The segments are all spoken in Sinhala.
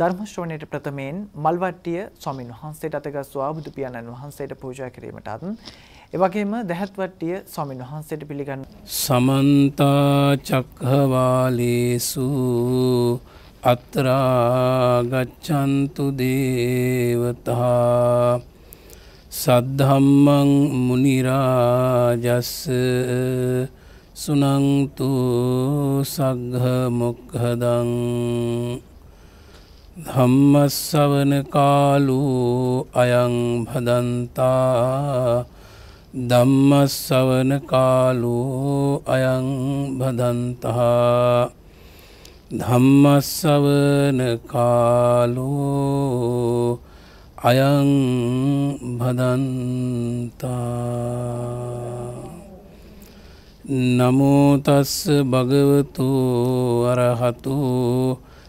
ධර්මශ්‍රවණයට ප්‍රථමයෙන් මල්වට්ටිය ස්වාමින් වහන්සේට අතගස්වා බුදු පියාණන් වහන්සේට පූජා කිරීමටත් එවගේම දැහැත්වට්ටිය ස්වාමින් වහන්සේට පිළිගන්න සමන්ත චක්හවාලේසු අත්‍රා ගච්ඡන්තු දේවතා සද්ධම්මං මුනි රාජස් සුනන්තු සග්ග මොක්ඛදං ධම්මස්සවන කාලු අයං භදන්තා ධම්මස්සවන කාලු අයං භදන්තහා ධම්මස්සවන කාලු අයං භදන්තා නමෝතස්ස භගවතු අරහතු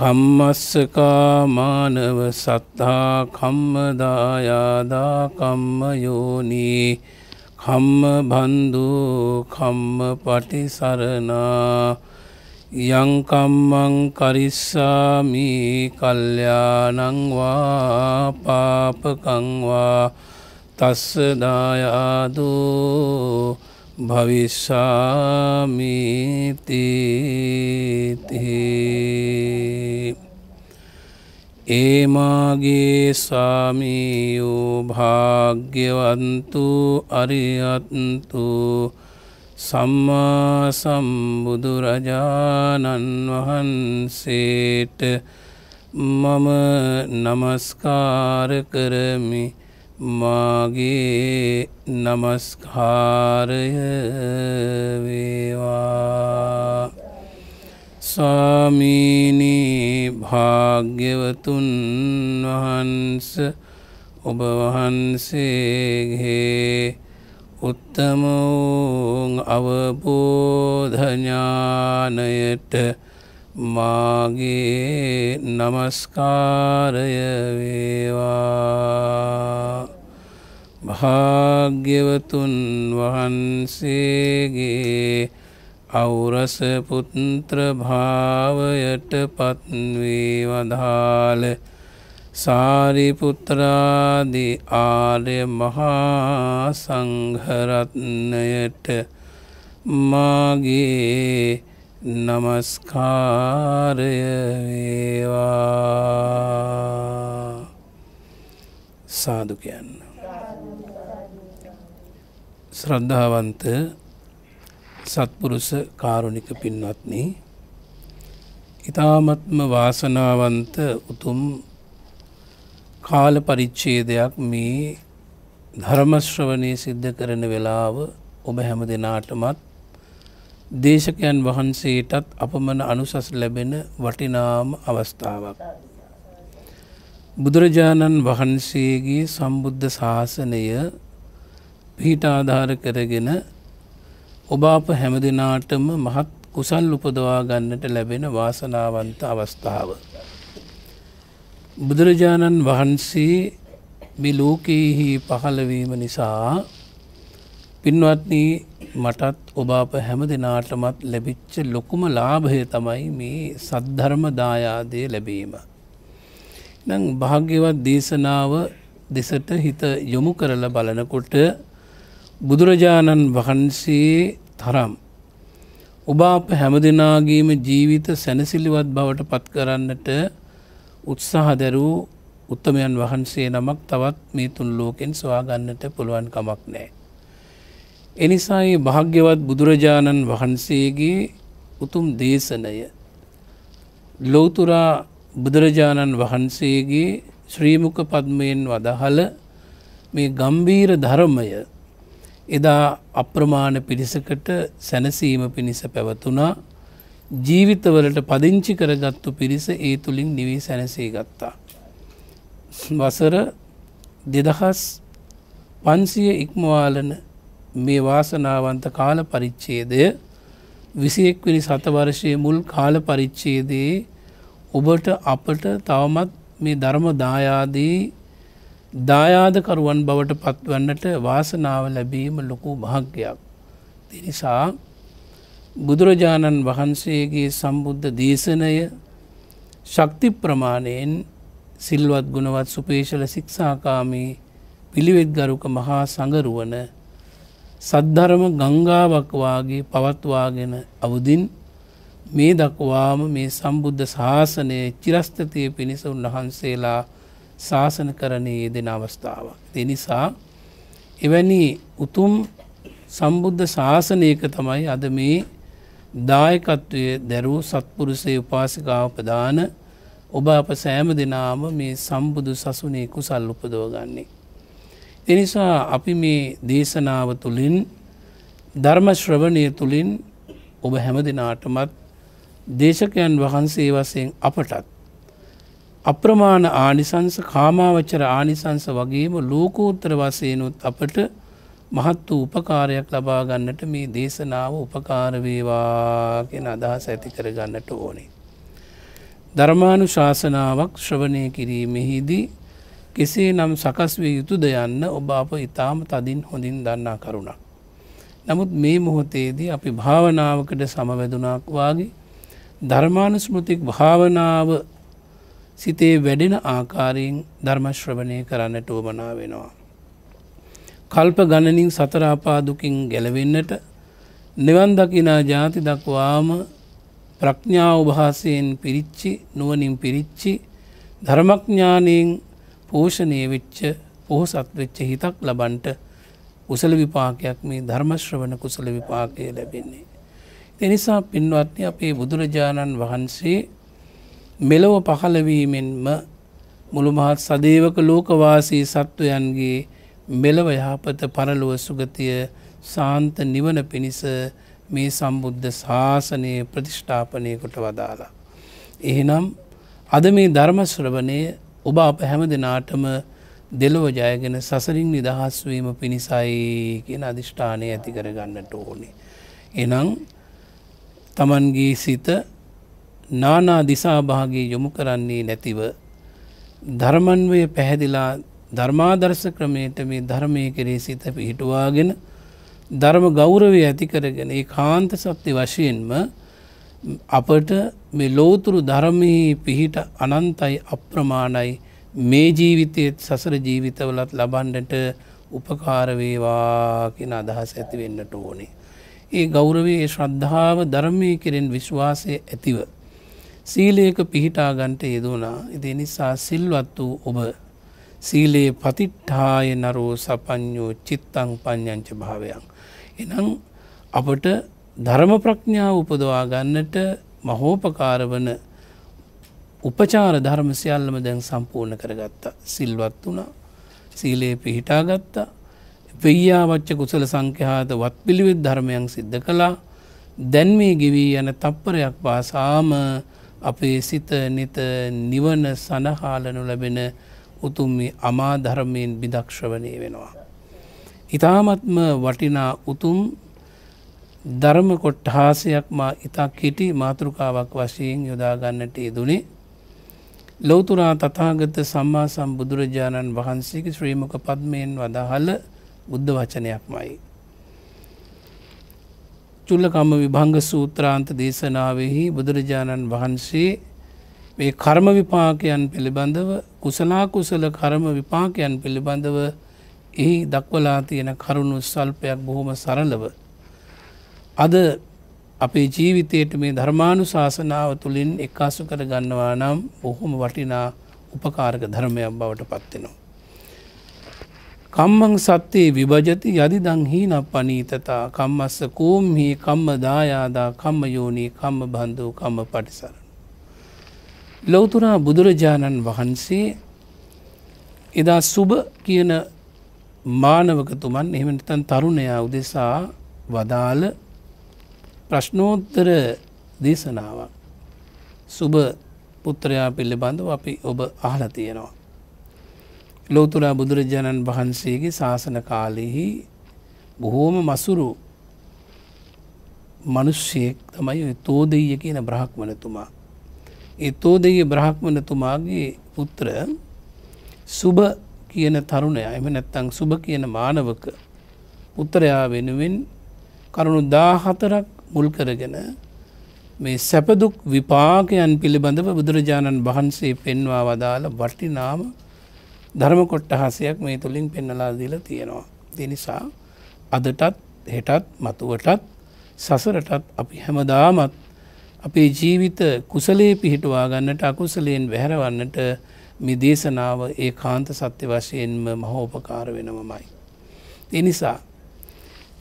කම්මස්සකා මානව සත්තා කම්මදායාදා කම්ම යෝනී කම්ම බන්දු කම්ම පටිසරණා යංකම්මං කරිස්සාමි කල්්‍යානංවා පාපකංවා තස්සදායාදෝ භවිසාමිතිති ඒමාගේ සාමීයෝ භාග්‍යවන්තු අරියත්තු සම්මා සම්බුදුරජාණන් වහන්සේට මම නමස්කාර කරමි මාගේ නමස්කාරය වේවා සාමීනී භාග්‍යවතුන් වහන්ස ඔබ වහන්සේගේ උත්තමවුන් අවබෝධඥානයට මාගේ නමස්කාරය වේවා භාග්‍යවතුන් වහන්සේගේ අවුරස පුත්‍ර භාවයට පත්වී වදාළ සාරිපුත්‍රාදි ආර්ය මහා සංහරත්නයට මාගේ නමස්කාරය වේවා සාදු කියන්න ශ්‍රද්ධාවන්ත සත්පුරුෂ කාරුණික පින්වත්නි ඉතාමත්ම වාසනාවන්ත උතුම් කාල පරිච්ඡේදයක් මේ ධර්මශ්‍රවණය සිද්ධ කරන වෙලාව ඔබ හැම දෙනාටමත් දේශකයන් වහන්සේටත් අපමණ අනුසස් ලැබෙන වටිනාම අවස්ථාවක්. බුදුරජාණන් වහන්සේගේ සම්බුද්ධ ශාසනය පිහිටාධාර කරගෙන ඔබ අප හැමදිනාටම මහත් කුසල් උපදවා ගන්නට ලැබෙන වාසනාවන්ත අවස්ථාව. බුදුරජාණන් වහන්සේ මේ ලෝකයෙහි පහළවීම නිසා පින්වත්නී මටත් ඔබ අප හැම දෙනාටමත් ලැබිච්ච ලොකුම ලාභය තමයි මේ සද්ධර්මදායාදය ලැබීම. නං භාග්‍යවත් දේශනාව දෙසට හිත යොමු කරල බලනකොට බුදුරජාණන් වහන්සේ තරම්. ඔබ අප හැම දෙනාගේම ජීවිත සැනසිලිවත් බවට පත් කරන්නට උත්සාහ දැරූ උත්තමයන් වහන්සේ නමක් තවත් මේ තුන් ලෝකෙන් ස්වාගන්නට පුළුවන් කමක් නෑ. එනිසා ඒ භාග්‍යවත් බුදුරජාණන් වහන්සේගේ උතුම් දේශනය ලෝතුරා බුදුරජාණන් වහන්සේගේ ශ්‍රීමුක පද්මයෙන් වදහල මේ ගම්බීර ධර්මය එදා අප්‍රමාණ පිරිසකට සැනසීම පිණිස පැවතුනා ජීවිතවලට පදිංචි කරගත්තු පිරිස ඒ තුළින් නිවී සැනසී ගත්තා. වසර දෙදහස් පන්සිය ඉක්මවාලන මේ වාසනාවන්ත කාල පරිච්චේදය විසියෙක්විනි සතවර්ශය මුල් කාල පරිච්චේදේ ඔබට අපට තවමත් මේ ධර්ම දායාදී දායාදකරුවන් බවට පත්වන්නට වාසනාව ලැබීම ලොකු භාග්‍යයක්. තිනිසා බුදුරජාණන් වහන්සේගේ සම්බුද්ධ දේශනය ශක්ති ප්‍රමාණයෙන් සිල්වත් ගුණවත් සුපේශල සික්ෂාකාමී පිළිවෙත් ගරුක මහා සඟරුවන සද්ධරම ගංගාවක් වාගේ පවත්වාගෙන අවුදින් මේ දක්වාම මේ සම්බුද්ධ ශාසනය චිරස්ථතිය පිණිස උන්වහන්සේලා ශාසන කරණයේ දෙන අවස්ථාවක්. දෙනිසා එවැනි උතුම් සම්බුද්ධ ශාසනයක තමයි අද මේ දායකත්වය දැරූ සත්පුරුසේ උපාසිකාව ප්‍රදාන ඔබ අප සෑම දෙනාම මේ සම්බුදු සසුනේ කුසල් උපදෝගන්නේ. එනිසා අපි මේ දේශනාව තුළින් ධර්මශ්‍රවණය තුළින් ඔබ හැම දෙනාටමත් දේශකයන් වහන්සේ වසයෙන් අපටත්. අප්‍රමාණ ආනිසංස කාමාවච්චර ආනිසංස වගේම ලෝකෝත්තර වසයනුත් අපට මහත් වූ උපකාරයක් ලබාගන්නට මේ දේශනාව උපකාරවේවා කියෙන අදහස ඇති කරගන්නට ඕනේ. ධර්මානු ශාසනාවක් ශ්‍රවණය කිරීමෙහිදී කෙසේ නම් සකස් වේ යුතුද යන්න ඔබ අප ඉතාම තදින් හොඳින් දන්නා කරුණක්. නමුත් මේ මොහොතේදී අපි භාවනාවකට සමවැදුනක් වගේ ධර්මානුස්මෘතික් භාවනාව සිතේ වැඩෙන ආකාරයෙන් ධර්මශ්‍රවණය කරන්නට ඕමනා වෙනවා. කල්ප ගණනින් සතරාපාදුකින් ගැලවෙන්නට නිවන් දකිනා ජාති දක්වාම ප්‍රඥාව උභාසයෙන් පිරිච්චි නුවනින් පිරිච්චි ධර්මඥානයෙන් පෝෂණය වෙච්ච පොහොසත් වෙච්ච හිතක් ලබන්ට කුසල විපාකයක් මේ ධර්මශ්‍රවන කුසල විපාකය ලැබෙන්නේ. එනිසා පින්වත්නි අපේ බුදුරජාණන් වහන්සේ මෙලොව පහළවීමෙන්ම මුළුමහත් සදේවක ලෝකවාසී සත්වයන්ගේ මෙලව යහපත පරලුව සුගතිය සාන්ත නිවන පිණිස මේ සම්බුද්ධ ශාසනය ප්‍රතිෂ්ඨාපනයකොට වදාලා. එහෙනම් අද මේ ධර්මශ්‍රවනය ඔබ අප හැම දෙනාටම දෙලොව ජයගෙන සසරින් නිදහස්වීම පිණිසයි කියන අධිෂ්ඨානය ඇති කරගන්නට ඕනේ. එනම් තමන්ගේ සිත නානා දිසාභාගේ යොමු කරන්නේ නැතිව ධර්මන්වය පැහැදිලා ධර්මාදර්ශ ක්‍රමයට මේ ධර්මය කරේ සිත පිහිටුවාගෙන ධර්ම ගෞරවය ඇති කරගෙන ඒ කාන්ත සත්‍ය වශයෙන්ම අපට මේ ලෝතුරු ධර්මයේ පිහිට අනන්තයි අප්‍රමාණයි මේ ජීවිතයත් සසර ජීවිතවලත් ලබන්ඩට උපකාරවේවා කියෙන අදහස් ඇතිවෙන්නට ඕනේ. ඒ ගෞරවේ ශ්‍රද්ධාව ධර්මය කෙරෙන් විශ්වාසය ඇතිව. සීලයක පිහිටාගන්ට යෙදුණා ඉති නිසා සිල්වත් වූ ඔබ සීලයේ පතිට්ඨාය නරෝ සපඥෝ චිත්තං පඥංච භාවයක්. එනම් අපට ධර්ම ප්‍රඥාව උපදවා ගන්නට මහෝපකාර වන උපචාර ධර්ම සියල්ලම දැන් සම්පූර්ණ කරගත්තා සිල්වත් වුණා සීලයේ පිහිටා ගත්තා වෙයා වච්ච කුසල සංඛ්‍යාත වත් පිළිවෙත් ධර්මයන් සිද්ධ කළා දැන් මේ ගෙවී යන තප්පරයක් පාසාම අපේ සිත නිත නිවන සනහාලනු ලැබෙන උතුම් අමා ධර්මයෙන් බිදක්ෂවනය වෙනවා. ඉතාමත්ම වටිනා උතුම් ධර්ම කොට්ටහාසයක් මා ඉතා කෙටි මාතෘකාවක් වශයෙන් යොදාගන්නට යෙදුනේ ලොවතුරා තතාගත සම්මා සම්බුදුරජාණන් වහන්සේගේ ශ්‍රීමක පද්මයෙන් වදහල බුද්ධ වචනයක් මයි. චුල්ලකම්ම විභංග සූත්‍රාන්ත දේශනාවෙහි බුදුරජාණන් වහන්සේ මේ කර්ම විපාකයන් පිළිබඳව කුසලා කුසල කර්ම විපාකයන් පිළිබඳව එහි දක්වලා තියෙන කරුණු සල්පයක් බොහොම සරලව අද අපේ ජීවිතයට මේ ධර්මාණු ශාසනාව තුළින් එක්කාසු කර ගන්නවා නම් බොහොම වටිනා උපකාරක ධර්මයක් බවට පත්වෙනවා. කම්මං සත්‍යයේ විභජති යදි දංහීන පනීතතා කම්මස්ස කෝම්හි කම්ම දායාදා කම්ම යෝනී කම්ම බන්ධූ කම්ම පටිසර. ලොවතුරා බුදුරජාණන් වහන්සේ එදා සුභ කියන මානවකතුමන් එහමනිතන් තරුණයා උදෙසා වදාළ ප්‍රශ්නෝත්තර දේශනාවක් සුභ පුත්‍රයා පිළිබඳව අපි ඔබ අහලා තියෙනවා. ලෝතුරා බුදුරජාණන් වහන්සේගේ ශාසන කාලෙහි බොහෝම මසුරු මනුෂ්‍යයෙක් තමයි තෝදෙය කියන බ්‍රහ්මණතුමා. ඒ තෝදෙය බ්‍රහ්මණතුමාගේ පුත්‍ර සුභ කියන තරුණයා එම නැත්තං සුභ කියන මානවක පුත්‍රයා වෙනුවෙන් කරුණු දාහතරක් මුල් කරගෙන මේ සැපදුක් විපාකයන් පිළිබඳව බුදුරජාණන් වහන්සේ පෙන්වා වදාළ වටිනාම ධර්ම කොට්ටහසයක් මේ තුළින් පෙන්නලා දීලා තියෙනවා. දෙනිසා අදටත් හෙටත් මතුවටත් සසරටත් අපි හැමදාමත් අපේ ජීවිත කුසලේ පිහිටවා ගන්නට අකුසලයෙන් වැහැරවන්නට මේ දේශනාව ඒ කාන්ත සත්‍ය වශයෙන්ම මහෝපකාර වෙනවමයි. එනිසා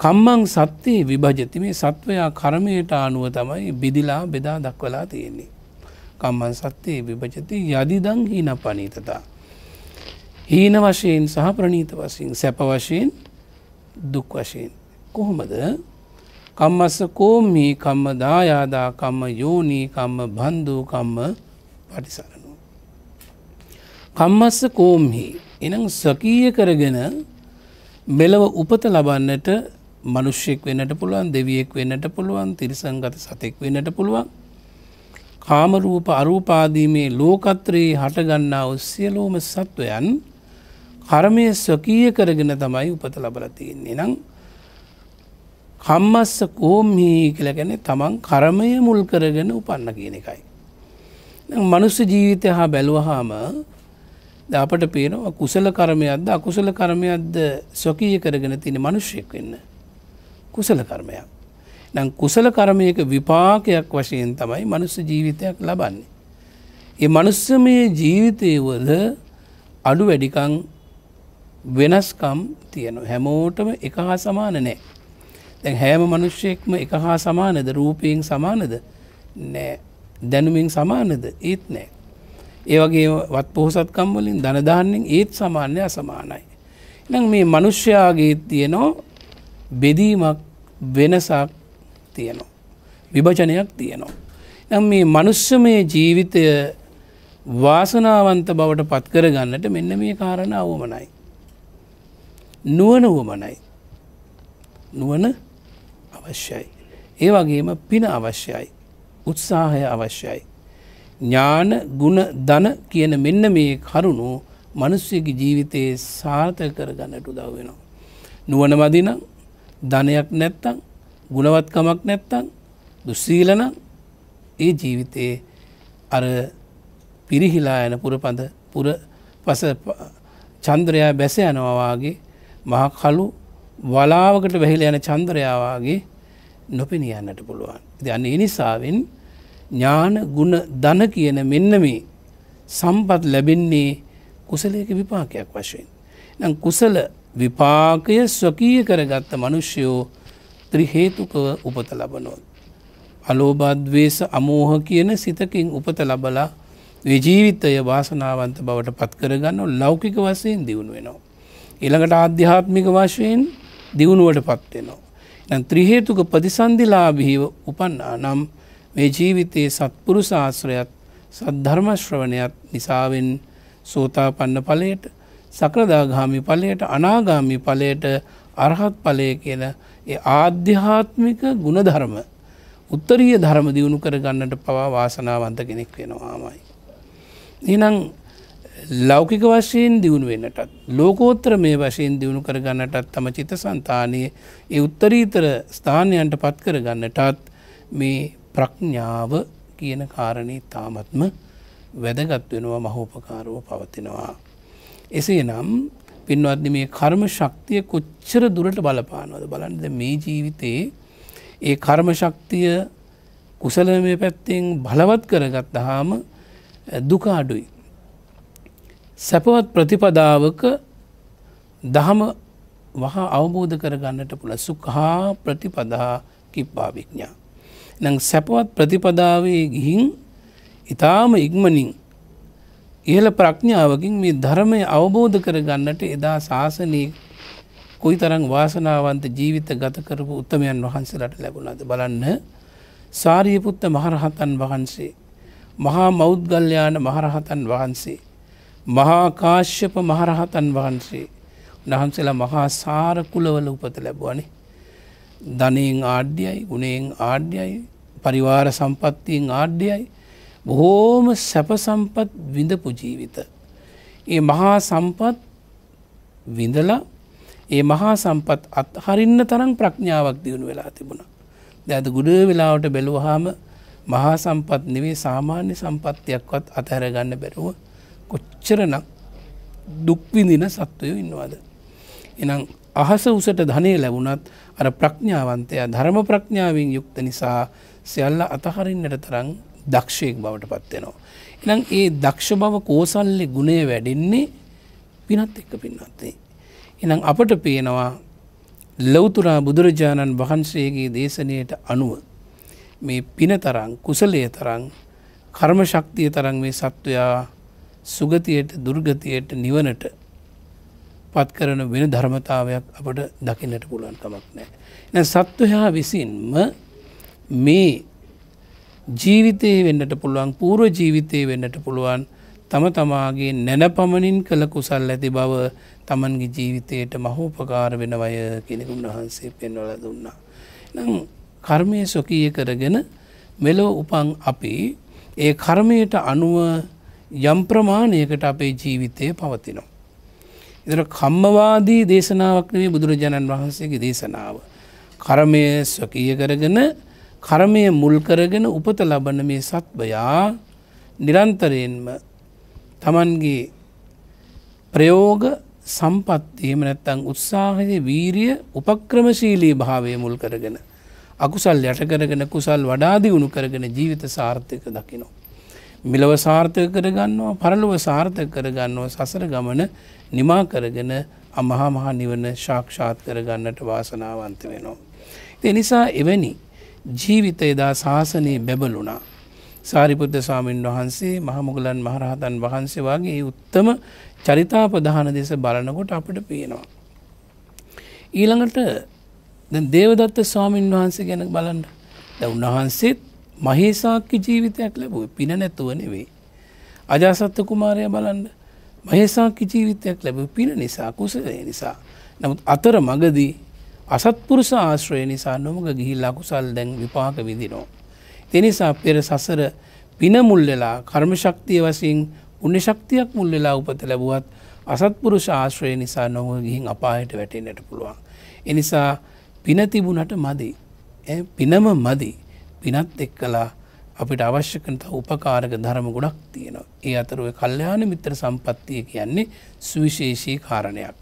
කම්මං සත්‍යයේ විභජති මේ සත්වයා කර්මයට අනුව තමයි බිදිලා බෙදා දක්වලා තියෙන්නේ. කම්මන් සත්‍යයේ විභජති යදිදං හින පනීතතා. හීන වශයෙන් සහ ප්‍රනීත වශයෙන් සැප වශයෙන් දුක් වශයෙන්. කොහොමද කම්මස්ස කෝමී කම්ම දායාදා කම්ම යෝනී කම්ම බන්ධූ කම්ම පටිසරනු. කම්මස්ස කෝම්හි එනම් සකීය කරගෙන මෙලව උපත ලබන්නට මනුෂ්‍යෙක් වෙන්නට පුළුවන් දෙවියෙක් වෙන්නට පුළුවන් තිරිසංගත සතෙක් වෙන්නට පුළුවන් කාමරූප අරූපාදීමේ ලෝකත්‍රයේ හටගන්නා ඔස්සියලෝම සත්වයන් කර්මය ස්වකීය කරගෙන තමයි උපත ලබරතියන්නේ නම් කම්මස්ස කෝම්හි කලගැන තමන් කරමය මුල් කරගෙන උපන්න කියන එකයි. මනුස්ස ජීවිතය හා බැලුවහාම අපට පේනවා කුසල කරමයක්ද අකුසල කරමයක්ද ස්වකීය කරගෙන තින මනුෂ්‍යයෙක් වෙන්න. කුසල කර්මයක්. නම් කුසල කර්මයක විපාකයක් වශයෙන් තමයි මනුස්ස ජීවිතයක් ලබන්නේ. ඒ මනුස්සමය ජීවිතයවද අඩු වැඩිකං වෙනස්කම් තියනු හැමෝටම එක හා සමාන නෑ. දැන් හෑම මනුෂ්‍යයෙක්ම එක හා සමානද රූපයෙන් සමානද නෑ දැනුමින් සමානද ඒත් නෑ. ඒ වගේ වත් පොහසත්කම්වලින් දනදාන්නෙන් ඒත් සමාන්‍ය අසමානයි. එ මේ මනුෂ්‍යයාගේ තියනෝ බෙදීමක් වෙනසක් තියනවා. විභචනයක් තියනවා. නම් මේ මනුස්සමය ජීවිතය වාසනාවන්ත බවට පත්කර ගන්නට මෙන්න මේ කාරණ අවුවමනයි. නුවන වුවමනයි. නුවන අවශ්‍යයි. ඒ වගේම පින අවශ්‍යයි. උත්සාහය අවශ්‍යයි. ඥාන ගුණ දන කියන මෙන්න මේ කරුණු මනුස්්‍යක ජීවිතයේ සාර්ථ කර ගන්නට උදව් වෙනවා. නුවන මදිනම් ධනයක් නැත්තං ගුණවත්කමක් නැත්තං දුස්සීලන ඒ ජීවිතයේ අර පිරිහිලා යන පුරපඳ පුර පස චන්ද්‍රයා බැස යනවාගේ මහකලු වලාවකට වැහිල යන චන්ද්‍රයාවාගේ නොපෙනියන්නට පුළුවන්. දන්න එනිසාවෙන් ඥාන ගුණ දන කියන මෙන්න මේ සම්පත් ලැබෙන්නේ කුසලයක විපාකයක් වශයෙන්. නම් කුසල විපාකය ස්වකීය කරගත්ත මනුෂ්‍යයෝ ත්‍රිහේතුකව උපත ලබනොත්. අලෝබද්වේස අමෝහ කියන සිතකින් උපත ලබලා විජීවිතය වාසනාවන්ත බවට පත්කරගන්න ලෞකික වසයෙන් දියුණු වෙනවා. එළඟට අධ්‍යාත්මික වශයෙන් දියුණුවට පත්වෙනවා. නම් ත්‍රිහේතුක ප්‍රතිසන්ධිලාබිහිව උපන්නා නම් මේ ජීවිතයේ සත්පුරු ශාස්ත්‍රයත් සද්ධර්මශ්‍රවණයත් නිසාවෙන් සෝතා පන්න පලයට සකරදාගාමි ඵලයට අනාගාමි ඵලයට අරහත් ඵලය කියන ඒ ආධ්‍යාත්මික ගුණධර්ම උත්තරීය ධර්ම දියුණු කරගන්නට පවා වාසනාවන්ත කෙනෙක් වෙනවාමයි. එහෙනම් ලෞකික වශයෙන් දියුණු වෙන්නටත් ලෝකෝත්තර මේ වශයෙන් දියුණු කරගන්නටත් තම චිත සන්තානයේ ඒ උත්තරීතර ස්ථානයන්ට පත් කරගන්නටත් මේ ප්‍රඥාව කියන කාරණය තාමත්ම වැදගත් වෙනවා මහෝපකාරව පවතිනවා. එසේනම් පින්වත්නි මේ කර්ම ශක්තිය කොච්චර දුරට බලපානවද බලන්නද මේ ජීවිතයේ ඒ කර්ම ශක්තිය කුසලමය පැත්තෙන් බලවත් කරගත් හාම දුක අඩුයි. සැපවත් ප්‍රතිපදාවක දහම වහා අවබෝධ කරගන්නට පුළ සුකහා ප්‍රතිපදා කිප්පාවිඥා. නං සැපවත් ප්‍රතිපදාවේ ගිහින් ඉතාම ඉක්මනින් ඉහළ ප්‍රඥාවකින් මේ ධර්මය අවබෝධ කරගන්නට එදා ශාසනී කොයි තරං වාසනාවන්ත ජීවිත ගත කරපු උත්තමයන් වහන්සේලට ලැබුණද බලන්න සාරියපුත්ත මහරහතන් වහන්සේ මහා මෞද්ගල්්‍යයාන මහරහතන් වහන්සේ මහාකාශ්‍යප මහරහතන් වහන්සේ උන්වහන්සේලා මහා සාර කුලවල උපත ලැබුවනේ. ධනයෙන් ආඩ්‍යයි ගුණයෙන් ආඩ්‍යයි පරිවාර සම්පත්තියෙන් ආඩ්‍යයි බොහෝම සැප සම්පත් විඳපු ජීවිත. ඒ මහා සම්පත් විඳලා ඒ මහා සම්පත් අත්හරින්න තරම් ප්‍රඥාවක් දියුණු වෙලා තිබුණ. දැද ගුඩ වෙලාවට බැලුවහාම මහා සම්පත් නෙවේ සාමාන්‍ය සම්පත්තියක්වත් අතහැරගන්න බැරුව කොච්චරනක් දුක්විඳින සත්වයෝ ඉන්නවාද. එනම් අහස උසට ධනය ලැබුණත් අර ප්‍රඥාවන්තය ධර්ම ප්‍රඥාවෙන් යුක්ත නිසා සැල්ල අතහරින්නට තරං දක්ෂයෙක් බවට පත්වෙනවා. එළං ඒ දක්ෂ බව කෝසල්ලෙ ගුණේ වැඩෙන්නේ පිනත් එක්ක පින්වත්වේ. එනම් අපට පේනවා ලෞතුරා බුදුරජාණන් වහන්සේගේ දේශනයට අනුව මේ පින තරං කුසලය තරං කර්ම ශක්තිය තරං මේ සත්වයා සුගතියට දුර්ගතියට නිවනට පත් කරන වෙන ධර්මතාවයක් අපට දකින්නට පුළුවන් කමක් නෑ. එ සත්වයා විසින්ම මේ ජීවිතයේ වෙන්නට පුළුවන් පූර්ව ජීවිතය වෙන්නට පුළුවන් තම තමාගේ නැනපමණින් කළ කුසල් ඇති බව තමන්ගේ ජීවිතයට මහෝපකාර වෙනවය කෙනෙකුන් වහන්සේ පෙන්වල දුන්නා. නම් කර්මය ස්වකීය කරගෙන මෙලෝ උපන් අපි ඒ කර්මයට අනුව යම්ප්‍රමාණයකට අපේ ජීවිතය පවතිනවා. එතර කම්මවාදී දේශනාවක් නෙවේ බුදුරජාණන් වහන්සේගේ දේශනාව. කර්මය ස්වකීය කරගෙන කර්මය මුල් කරගෙන උපත ලබන මේ සත්වයා නිරන්තරයෙන්ම තමන්ගේ ප්‍රයෝග සම්පත්තියම නැත්තං උත්සාහයේ වීරිය උපක්‍රමශීලී භාවය මුල් කරගෙන අකුසල් යටකරගෙන කුසල් වඩාදිවුණු කරගෙන ජීවිත සාර්ථක දකිනෝ. මිලව සාර්ථක කරගන්නවා පරලුව සාර්ථක කරගන්නවා සසර ගමන නිමා කරගෙන අමහා මහා නිවන ශාක්ෂාත් කරගන්නට වාසනාවන්ත වෙනවා. එනිසා එවැනි ජීවිත එදා ශාසනයේ බැබලුණා. සාරිපුද්ධ ස්වාමීන් වහන්සේ මහමුගලන් මහරහතන් වහන්සේ වගේ උත්තම චරිතාපදාන දෙස බලනකොට අපට පේනවා. ඊළඟට දේවදත්ත ස්වාමීන් වහන්සේ ගැන බලන්න දැ උන්වහන්සේත් මහේසාක්‍ය ජීවිතයක් ලැබූ පින නැතුව නෙවෙයි. අජාසත්ත කුමාරය බලන්න මහේසාක්‍ය ජීවිතයක් ලැබ පින නිසා කුසලය නිසා. නමුත් අතර මගදී අසත්පුරුෂ ආශ්‍රය නිසා නොමග ගිහිල් අකුසල් දැන් විපාක විදිනවා. තිනිසා පෙර සසර පිනමුල් වෙලා කර්මශක්තිය වසින් උන්නශක්තියක් මුල් වෙලා උපත ලැබුවත් අසත්පුරුෂ ආශ්‍රය නිසා නොව ගිහින් අපායට වැටෙන්නට පුළුවන්. එනිසා පින තිබුණට මදි. පිනම මදි. පිනත් එක්කලා අපිට අවශ්‍ය කරන උපකාරක ධර්ම ගොඩක් තියෙනවා. ඒ අතරුව කල්යාණ මිත්‍ර සම්පත්තිය කියන්නේ සුවිශේෂී කාරණයක්.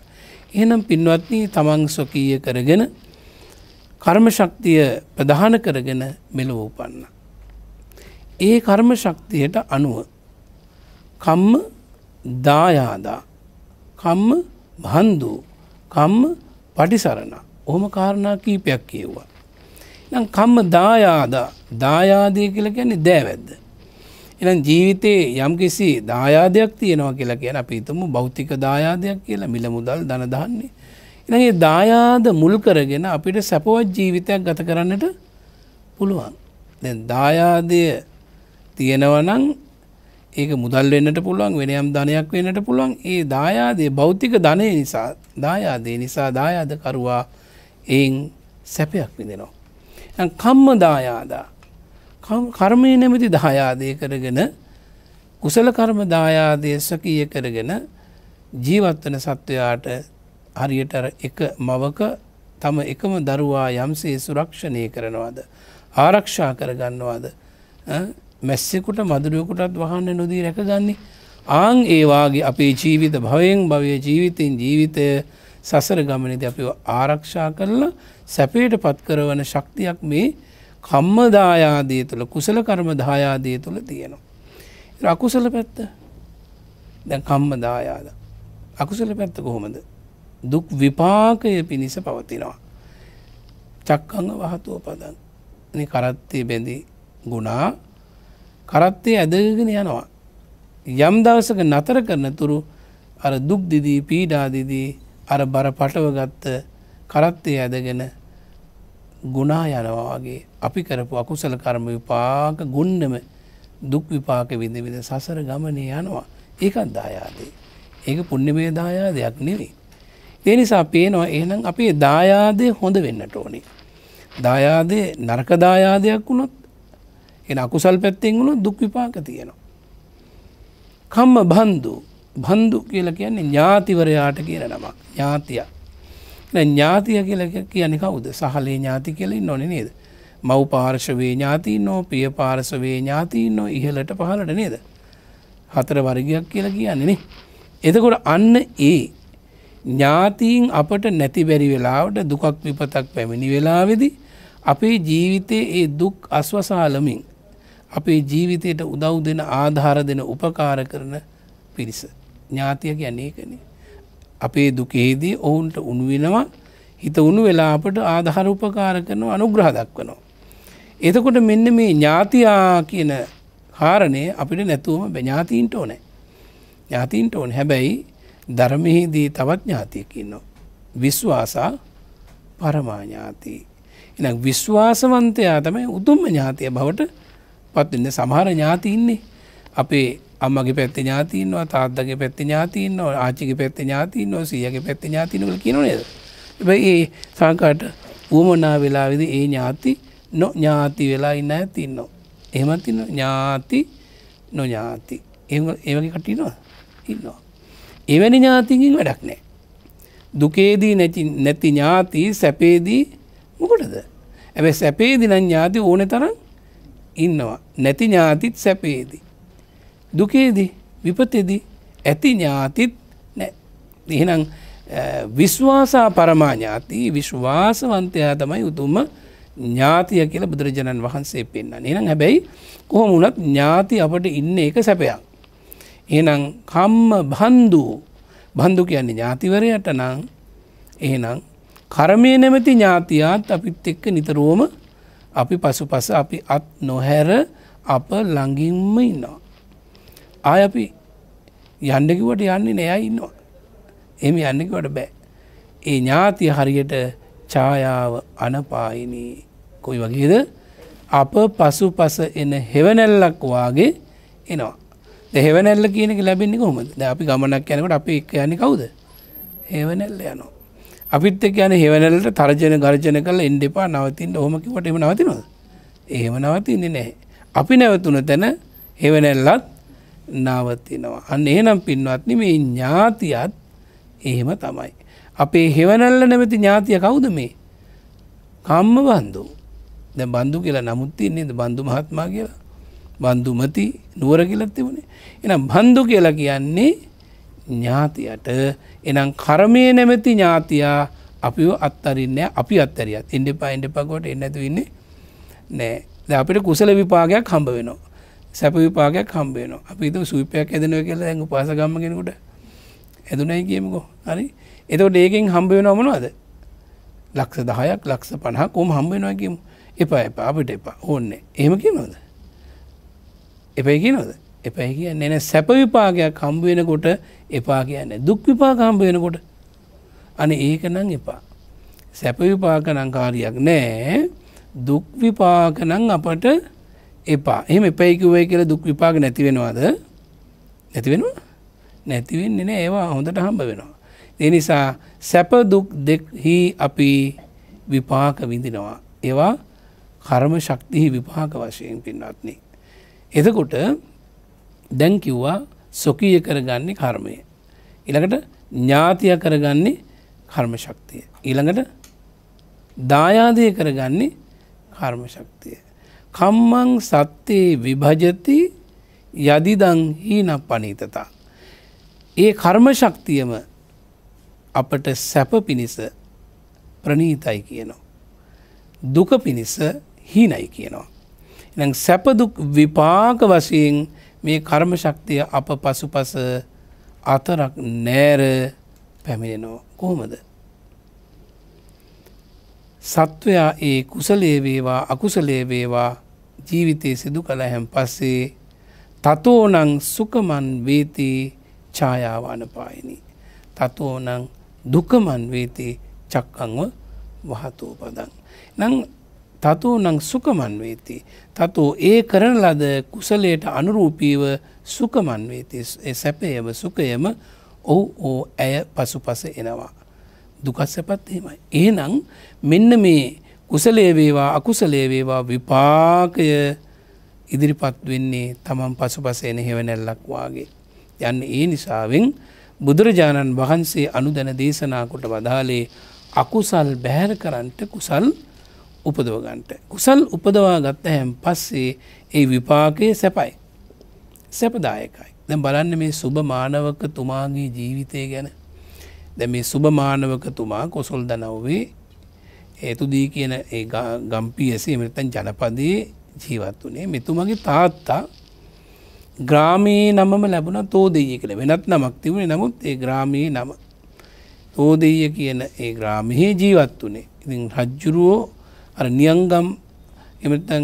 එහනම් පින්වත්නී තමන් ස්වකීය කරගෙන කර්ම ශක්තිය ප්‍රධාන කරගෙන මෙලොව උපන්න. ඒ කර්ම ශක්තියට අනුව කම්ම දායාදා කම්ම බහන්දූ කම්ම පටිසරණ ඔහොම කාරණා කීපයක් කියව්වා. නම් කම්ම දායාදා දායාදය කියල කියන්නේ දෑවැද්ද. එනම් ජීවිතයේ යම් කිසි දායාදයක් තියෙනවා කියලා කියන අපිතුමු බෞතික දායාදයක් කියලා මිල මුදල් දනදහන්නේ. එනගේ දායාද මුල් කරගෙන අපිට සැපවත් ජීවිතයක් ගත කරන්නට පුළුවන්. දැන් දායාදය තියෙනවනං ඒක මුදල් වෙන්නට පුළුවන් වෙනයම් ධනයක් වෙන්නට පුළුවන් ඒ දායාදය බෞතික ධනය නිසා දායාදේ නිසා දායාදකරුවා එයින් සැපයක් විදෙනවා. කම්ම දායාදා කර්මය නැමති දහයාදය කරගෙන කුසල කර්ම දායාදය සකීය කරගෙන ජීවත්වන සත්වයාට හරියට එක මවක තම එකම දරුවා යම්සේ සුරක්ෂණය කරනවාද. ආරක්ෂා කරගන්නවාද. මැස්සෙකුට මදුරුවකුටත් වහන්න නොදී රැකගන්නේ. ආං ඒවාගේ අපේ ජීවිත භවයෙන් භවය ජීවිතයෙන් ජීවිතය සසර ගමනති අපි ආරක්ෂා කරලා සැපේට පත්කරවන ශක්තියක් මේ කම්මදායාදය තුළ කුසල කරම දායාදය තුළ තියෙනවා. අකුසල පැත්ත දැ කම්මදායාද. අකුසල පැත්ත කොහොමද. දුක් විපාකය පිණිස පවතිනවා. චක්කංග වහතුව පදන් කරත්තේ බැඳී ගුණා කරත්තේ ඇදගෙන යනවා. යම් දවසක නතර කරන තුරු අර දුක් දිදී පීඩාදිදී අර බර පටවගත්ත කරත්තේ ඇදගෙන ගුණා යනවා වගේ අපි කරපු අකුසල කර්ම විපාක ගුන්නම දුක් විපාක විඳ විඳ සසර ගමනේ යනවා ඒකත් දායාදේ. ඒක පුුණ්‍යමේ දායාදයක් නෙවේ. ඒ නිසා පේනවා එහනම් අපේ දායාදය හොඳ වෙන්නට ඕනි. දායාදේ නරකදායාදයක් වුණොත් එ අකුසල් පැත්තෙන් වුණු දුක් විපාක තියෙනවා. කම්ම බන්දු බන්දු කියල කියන්නේ ඥාතිවරයාට කියන නමක් ඥාතියක්. ඥාතිය කියල කියන කවුද සහලේ ඥාති කෙලින් නොන නේද. මව් පාර්ශවේ ඥාතිීන් නෝ පිය පාර්සවේ ඥාතිීන් නො ඉහලට පහලට නේද. හතර වර්ගයක් කියල කියන්නේනේ. එතකොට අන්න ඒ ඥාතීන් අපට නැති බැරි වෙලාවට දුකක් විපතක් පැමිණි වෙලාවෙදි අපේ ජීවිතයේ ඒ දුක් අස්වසාලමින් අපේ ජීවිතයට උදව් දෙන ආධාර දෙන උපකාර කරන පිරිස ඥාතිය කියන්නේ කනේ අපේ දුකෙහිදී ඔවුන්ට උණු වෙනවා හිත උණු වෙලා අපට ආධාර උපකාර කරනවා අනුග්‍රහ දක්වනවා. එතකොට මෙන්න මේ ඥාතියා කියන කාරණය අපිට නැතුවම ඥාතීන්ට ඕනෑ. ඥාතීන්ට ඕන හැබැයි ධර්මයේදී තවත් ඥාතියකින්නවා. විශ්වාසා පරමාඥාතිී. එනම් විශ්වාසවන්තයා තමයි උතුම්ම ඥාතිය බවට පත්වෙන්න සමහර ඥාති ඉන්නේ අපේ අම්මගේ පැත්ත ඥාතින්නවා තාත්තගේ පැත්ත ඥාතින්න ආචික පැත්ත ඥාතින්න සියගේ පැත්ත ඥාතිනකල කියනනේද. ඒ සංකාට වුවමනා වෙලා විදි ඒ ඥාති නො ඥාති වෙලා ඉන්න ඇතින්නවා. එහමත් ඉන්න ඥාති නොඥාති ඒවගේ කටිනවා ඉන්නවා. එවැනි ඥාතිකින් වැඩක් නෑ. දුකේදී නැති ඥාති සැපේදී මොකටද. ඇැ සැපේදින ඥාති ඕන තරම් ඉන්නවා. නැති ඥාතිත් සැපේදී. දුකේදී විපතෙදී ඇති ඥාතිත් නෑ එහෙනම් විශ්වාසා පරමාඥාති විශ්වාසවන්තයා තමයි උතුම්ම ඥාතිය කියලා බුදුරජාණන් වහන්සේ පෙන්න්න එනම් හැබැයි කොහොමුණත් ඥාති අපට ඉන්න එක සැපයක්. එනම් කම්ම බන්දු බන්දු කියන්නේ ඥාතිවරයට නං එහනම් කරමය නැමැති ඥාතියාත් අපිත් එක්ක නිතරෝම අපි පසු පස අපි අත් නොහැර අප ළඟින්ම ඉන්නවා. ආය අපි යන්නකිවට යන්නේ නෑ ඉන්නවා. එම යන්නකට බෑ. ඒ ඥාතිය හරියට ඡායාව අනපායිනී කොයි වගේද අප පසු පස එන හෙවනැල්ලක් වගේ එනවා. දෙහෙවනැල්ල කියනක ලැබෙන්නේ කොහොමද? දැන් අපි ගමනක් යනකොට අපි එක්ක යන්නේ කවුද? හෙවනැල්ල යනවා. අපිත් එක්ක යන හෙවනැල්ලට තර්ජන ගර්ජන කරලා එන්න එපා නවතින්න ඕම කිව්වට එහෙම නවතිනවද? එහෙම නවතින්නේ නැහැ. අපි නැවතුන තැන හෙවනැල්ලත් නවතිනවා. අන්න එහනම් පින්වත්න මේ ඥාතියත් එහෙම තමයි. අපේ හෙවනල්ල නැමති ඥාතිය කවුද මේ. කම්ම බන්දු. දැ බන්දු කියලා නමුත්තින්නේද බන්දු මහත්මා කියලා. බන්දුමති නුවර කියලත් තිබුණේ. එනම් බන්දු කියලා කියන්නේ ඥාතියට එනම් කරමය නැමැති ඥාතියා අපි අත්තරන්න අපි අත්තරියත් එන්ඩ පයින්ඩ පකොට එන්නැතු ඉන්නේ නෑ ද අපිට කුසල විපාගයක් හම්බ වෙනවා. සැප විපාගයක් හම්බේනවා අපි තු සුවිපයක් ඇදනව කියලා ඇඟු පාසගම්ම කෙනකුට ඇදුනයි කියමකෝ හරි එතකොට ඒකෙන් හම්බේෙන අමනවාද ලක්ෂ දහයක් ලක්ෂ පණහ කොම හම්බේෙනවා කියමු එපා එපා අපිට එපා ඕන්න එහෙම කියනොද එපයි කියනොද එපැයි කියන්නේ එන සැප විපාගයක් හම්බුවෙනකොට එපා කියන්නේ දුක් විපාග හම්බුවෙනකොට අනේ ඒක නම් එපා සැප විපාක නම් කාරියක් නෑ දුක් විපාක නම් අපට එපා එහෙම එපයි කිව්වයි කියලා දුක් විපාක නැති වෙනවද නැති වෙනවා නැති වෙන්නේ නැහැ ඒවා හොඳට හම්බ වෙනවා ඒ නිසා සැප දුක් දෙකෙහි අපි විපාක විඳිනවා ඒවා කර්ම ශක්තිහි විපාක වශයෙන් පින්වත්නි එතකොට දැන් කිව්වා සොකීය කරගන්නේ කර්මය ඊළඟට ඥාතිය කරගන්නේ කර්ම ශක්තිය ඊළඟට දායාදය කරගන්නේ කර්ම ශක්තිය කම්මං සත්‍යයේ විභජති යදිදං හීනක් පනීතතා. ඒ කර්ම ශක්තියම අපට සැප පිණිස ප්‍රනීතයි කියනවා. දුක පිණිස හීනයි කියනවා. එ සැපදුක් විපාක වශයෙන් මේ කර්ම ශක්තිය අප පසු පස අතරක් නෑර පැමිණෙනෝ කොහොමද. සත්වයා ඒ කුසලේවේවා අකුසලේවේවා ජීවිතය සිදු කළහැම් පස්සේ තතෝනං සුකමන් වේතේ ඡායාවානපායිනි. තතෝනං දුකමන් වේතේ චක්කංව වහතෝපදන්. නං තතෝනං සුකමන් වේති. තතෝ ඒ කරන ලද කුසලයට අනුරූපීව සුකමන් වේති සැපයම සුකයම ඔහු ඕ ඇය පසු පස එනවා. දුකස්සපත් එහෙමයි. ඒනං මෙන්න මේ කුසලේ වේවා අකුසලේ වේවා විපාකය ඉදිරිපත් වෙන්නේ තමන් පසුපස එන හෙවනැල්ලක් වාගේ. යන්න ඒ නිසාවෙන් බුදුරජාණන් වහන්සේ අනුදැන දේශනාකොට වදාලේ අකුසල් බැහැර කරන්ට කුසල් උපදවගන්ට. කුසල් උපදවා ගත්ත හැම් පස්සේ ඒ විපාකය සැපයි. සැපදායකයි. දැ බලන්න මේ සුභ මානවක තුමාගේ ජීවිතය ගැන. දැ මේ සුභ මානවක තුමා කොසොල් දනව්වේ ඒතුදී කියන ඒ ගම්පියසේ මෙතන් ජනපදයේ ජීවත් වනේ මෙතුමගේ තාත්තා ග්‍රාමයේ නමම ලැබුණ තෝදෙය කළ වෙනත් නමක් තිබුණේ නමුත් ඒ ග්‍රාමයේ නම තෝදෙය කියන ඒ ග්‍රාමිහේ ජීවත් වනේ ඉතින් රජ්ජුරුවෝ අර නියංගම් එමතන්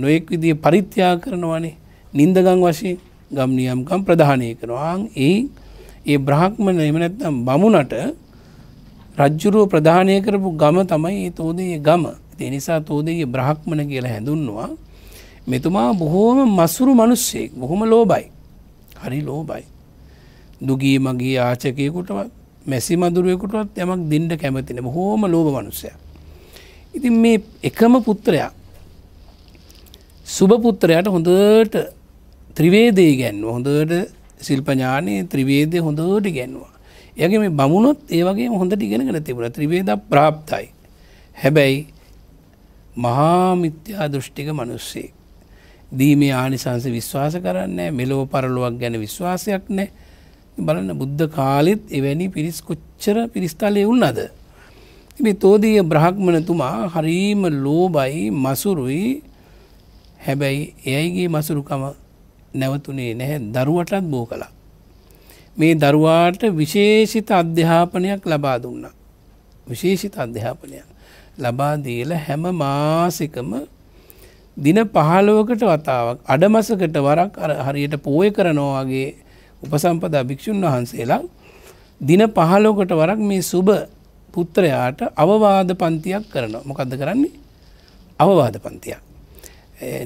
නොයෙක් විදිිය පරිත්‍යා කරනවානේ නින්දගං වශයෙන් ගම් නියම්කම් ප්‍රධානය කරවාන් ඒ ඒ බ්‍රහ්මණ එමනැත්නම් බමුණට රජ්ජුරුව ප්‍රධානය කරපු ගම තමයි ඒ තෝදයේ ගම එනිසා තෝදයේ බ්‍රහක්්මන කියලා හැඳුන්වා මෙතුමා බොහෝම මසුරු මනුස්සෙක් බොහොම ලෝබයි හරි ලෝබයි දුගී මගේ ආචකයකුටවත් මැසි මදුරුවකුටත් යමක් දින්ඩ කැමතින හෝම ලෝබ මනුස්සය ඉතින් මේ එකම පුත්‍රයා සුභපුත්‍රයට හොඳට ත්‍රිවේදය ගැන්ව හොඳට සිල්පඥානය ත්‍රිවේදය හොඳට ගැන්වා ඒගේ මේ බමුණොත් ඒ වගේ හොඳට ඉගෙනගෙන තිබුණ ත්‍රිවේද ප්‍රාප්තයි. හැබැයි මහාමිත්‍යා දෘෂ්ටික මනුස්සේ. දීමේ ආනිසංස විශ්වාස කරන්නේ මෙලෝ පරලුවක් ගැන විශ්වාසයක් නෑ බලන්න බුද්ධ කාලෙත් එවැනි පිරිස් කොච්චර පිරිස්තලය උන්නද. මේ තෝදීය බ්‍රහක්්මනතුමා හරීම ලෝබයි මසුරුයි හැබැයි එයයිගේ මසුරුකම නැවතුනේ නැහැ දරුවටත් බෝ කලා. මේ දරුවාට විශේෂිත අධ්‍යාපනයක් ලබා දුන්නා. විශේෂිත අධ්‍යාපනයක් ලබා දීල හැම මාසිකම දින පහලෝකට වතාවක් අඩමසකට වරක් හරියට පෝය කරනවාගේ උපසම්පදා භික්‍ෂූන් වහන්සේලා දින පහලෝකට වරක් මේ සුභ පුත්‍රයාට අවවාද පන්තියක් කරනවා මොකක්ද කරන්නේ අවවාද පන්තියක්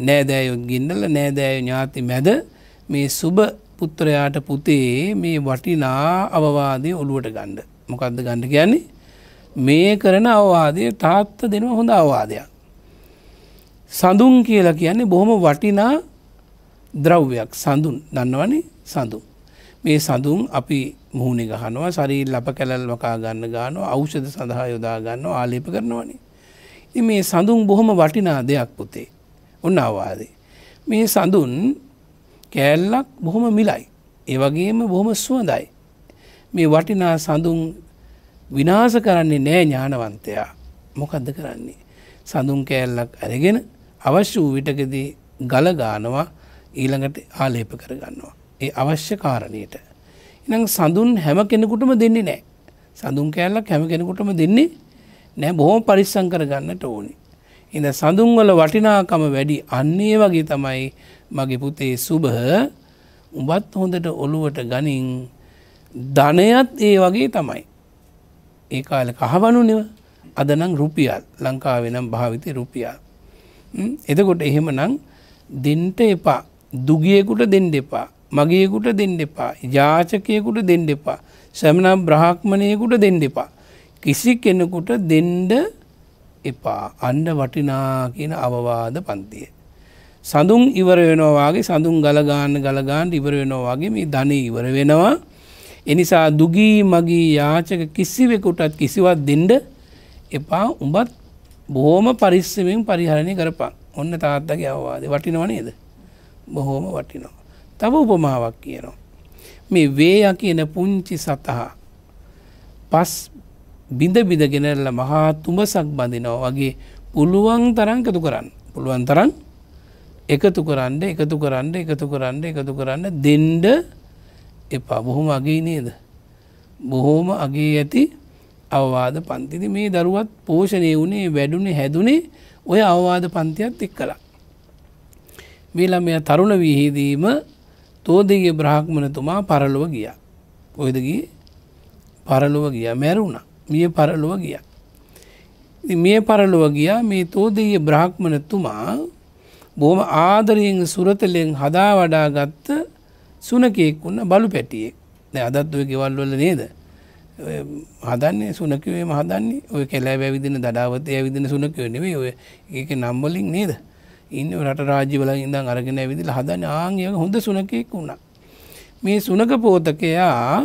නෑදෑයු ගින්නල නෑදෑයු ඥාති මැද මේ සුභ පුත්‍රයාට පුතේ මේ වටිනා අවවාදය ඔළුවට ගණ්ඩ මොකක්ද ගණ්ඩ කියන්නේ මේ කරන අවවාදය තාත්ත දෙනව හොඳ අවවාදයක් සඳුන් කියලා කියන්නේ බොහොම වටිනා ද්‍රව්‍යයක් සඳුන් දන්නවනේ සඳුන් මේ සඳුන් අපි මුහුණි ගහනවා සරීල් ලප කැලල් වකා ගන්න ගානවා අවෂද සඳහා යොදා ගන්න ආලේප කරනවනේ ඉ මේ සඳුන් බොහොම වටිනා දෙයක් පුතේ ඔන්න අවවාදේ මේ සඳුන් කෑල්ලක් බොහොම මිලයි. ඒවගේම බොහොම සුවඳයි. මේ වටිනා සඳුන් විනාස කරන්නේ නෑ ඥානවන්තයා මොකක්ද කරන්නේ. සඳුන් කෑල්ලක් ඇරගෙන අවශ්‍ය වූ විටකදී ගලගානවා ඊළඟට ආලේප කරගන්නවා. ඒ අවශ්‍ය කාරණයට. ඉනං සඳුන් හැම කෙනෙකුටම දෙන්නේ නෑ. සඳුන් කෑල්ලක් හැම කෙනෙකුටම දෙන්නේ නෑ බොහෝම පරිස්සං කරගන්නට ඕනි. ඉඳ සඳුන්වල වටිනාකම වැඩි අන්නේ වගේ තමයි මගේ පුතේ සුභහ උඹත් හොඳට ඔළුවට ගනින් ධනයත් ඒ වගේ තමයි. ඒ කාල කහවනුනව අදනම් රුපියල් ලංකාවෙනම් භාවිතය රුපියල්. එතකොට එහෙම නං දෙන්ට එපා දුගියෙකුට දෙන්න එපා මගේකුට දෙන්න එපා ජාචකයකුට දෙන්න එපා සැමනම් බ්‍රහක්්මණයකුට දෙන්න එපා. කිසි කෙනෙකුට දෙන්ඩ එපා අන්න වටිනා කියන අවවාද පන්තිය. සඳුන් ඉවර වෙනවාගේ සඳුන් ගලගාන්න ගලගාන්ට ඉවර වෙනවාගේ මේ ධනය ඉවර වෙනවා එනිසා දුගී මගේ යාචක කිසිවෙකුටත් කිසිවත් දෙන්ඩ එපා උඹත් බොහෝම පරිස්සමෙන් පරිහරණය කරපා ඔන්න තාත්තගේ අවවාද වටිනව නේද බොහෝම වටිනවා තව උපමාවක් කියනවා මේ වේය කියන පුංචි සතහා පස් බිඳ බිඳගෙනල්ල මහා තුමසක් බඳිනෝ වගේ පුළුවන් තරංකතු කරන්න පුළුවන් තරන් එකතු කරන්න එකතු කරන්න එකතු කරන්න එකතු කරන්න දෙන්ඩ එපා බොහොම අගේ නේද. බොහෝම අගේ ඇති අවවාද පන්තිති මේ දරුවත් පෝෂණය වුණේ වැඩුණේ හැදුනේ ඔය අවවාද පන්තියත් එක් කලා. මේළමය තරුණ විහිදීම තෝදගේ බ්‍රහ්මණතුමා පරලොව ගිය. ඔයදගේ පරලොව ගිය මැරුණ මිය පරලොව ගිය. මේ පරලොව ගියා මේ තෝදගේ බ්‍රහ්මණතුමා බොහොම ආදරයෙන් සුරතලෙන් හදා වඩා ගත්ත සුනකයෙක් වන්න බලු පැටියෙක් අදත් ඔය ගෙවල්වල නේද හදන්නේ සුනකිවේ මහදන්නේ ඔය කෙලා බැවිදින දඩාවතය විදින සුනකව නෙවේ ඔය ඒක නම්බලින් නේද ඉන්න රට රාජිවල ඉඳන් අරගෙන ඇවිදිල හදන ආංගයක හොඳ සුනකයෙක් වුණා මේ සුනක පෝතකයා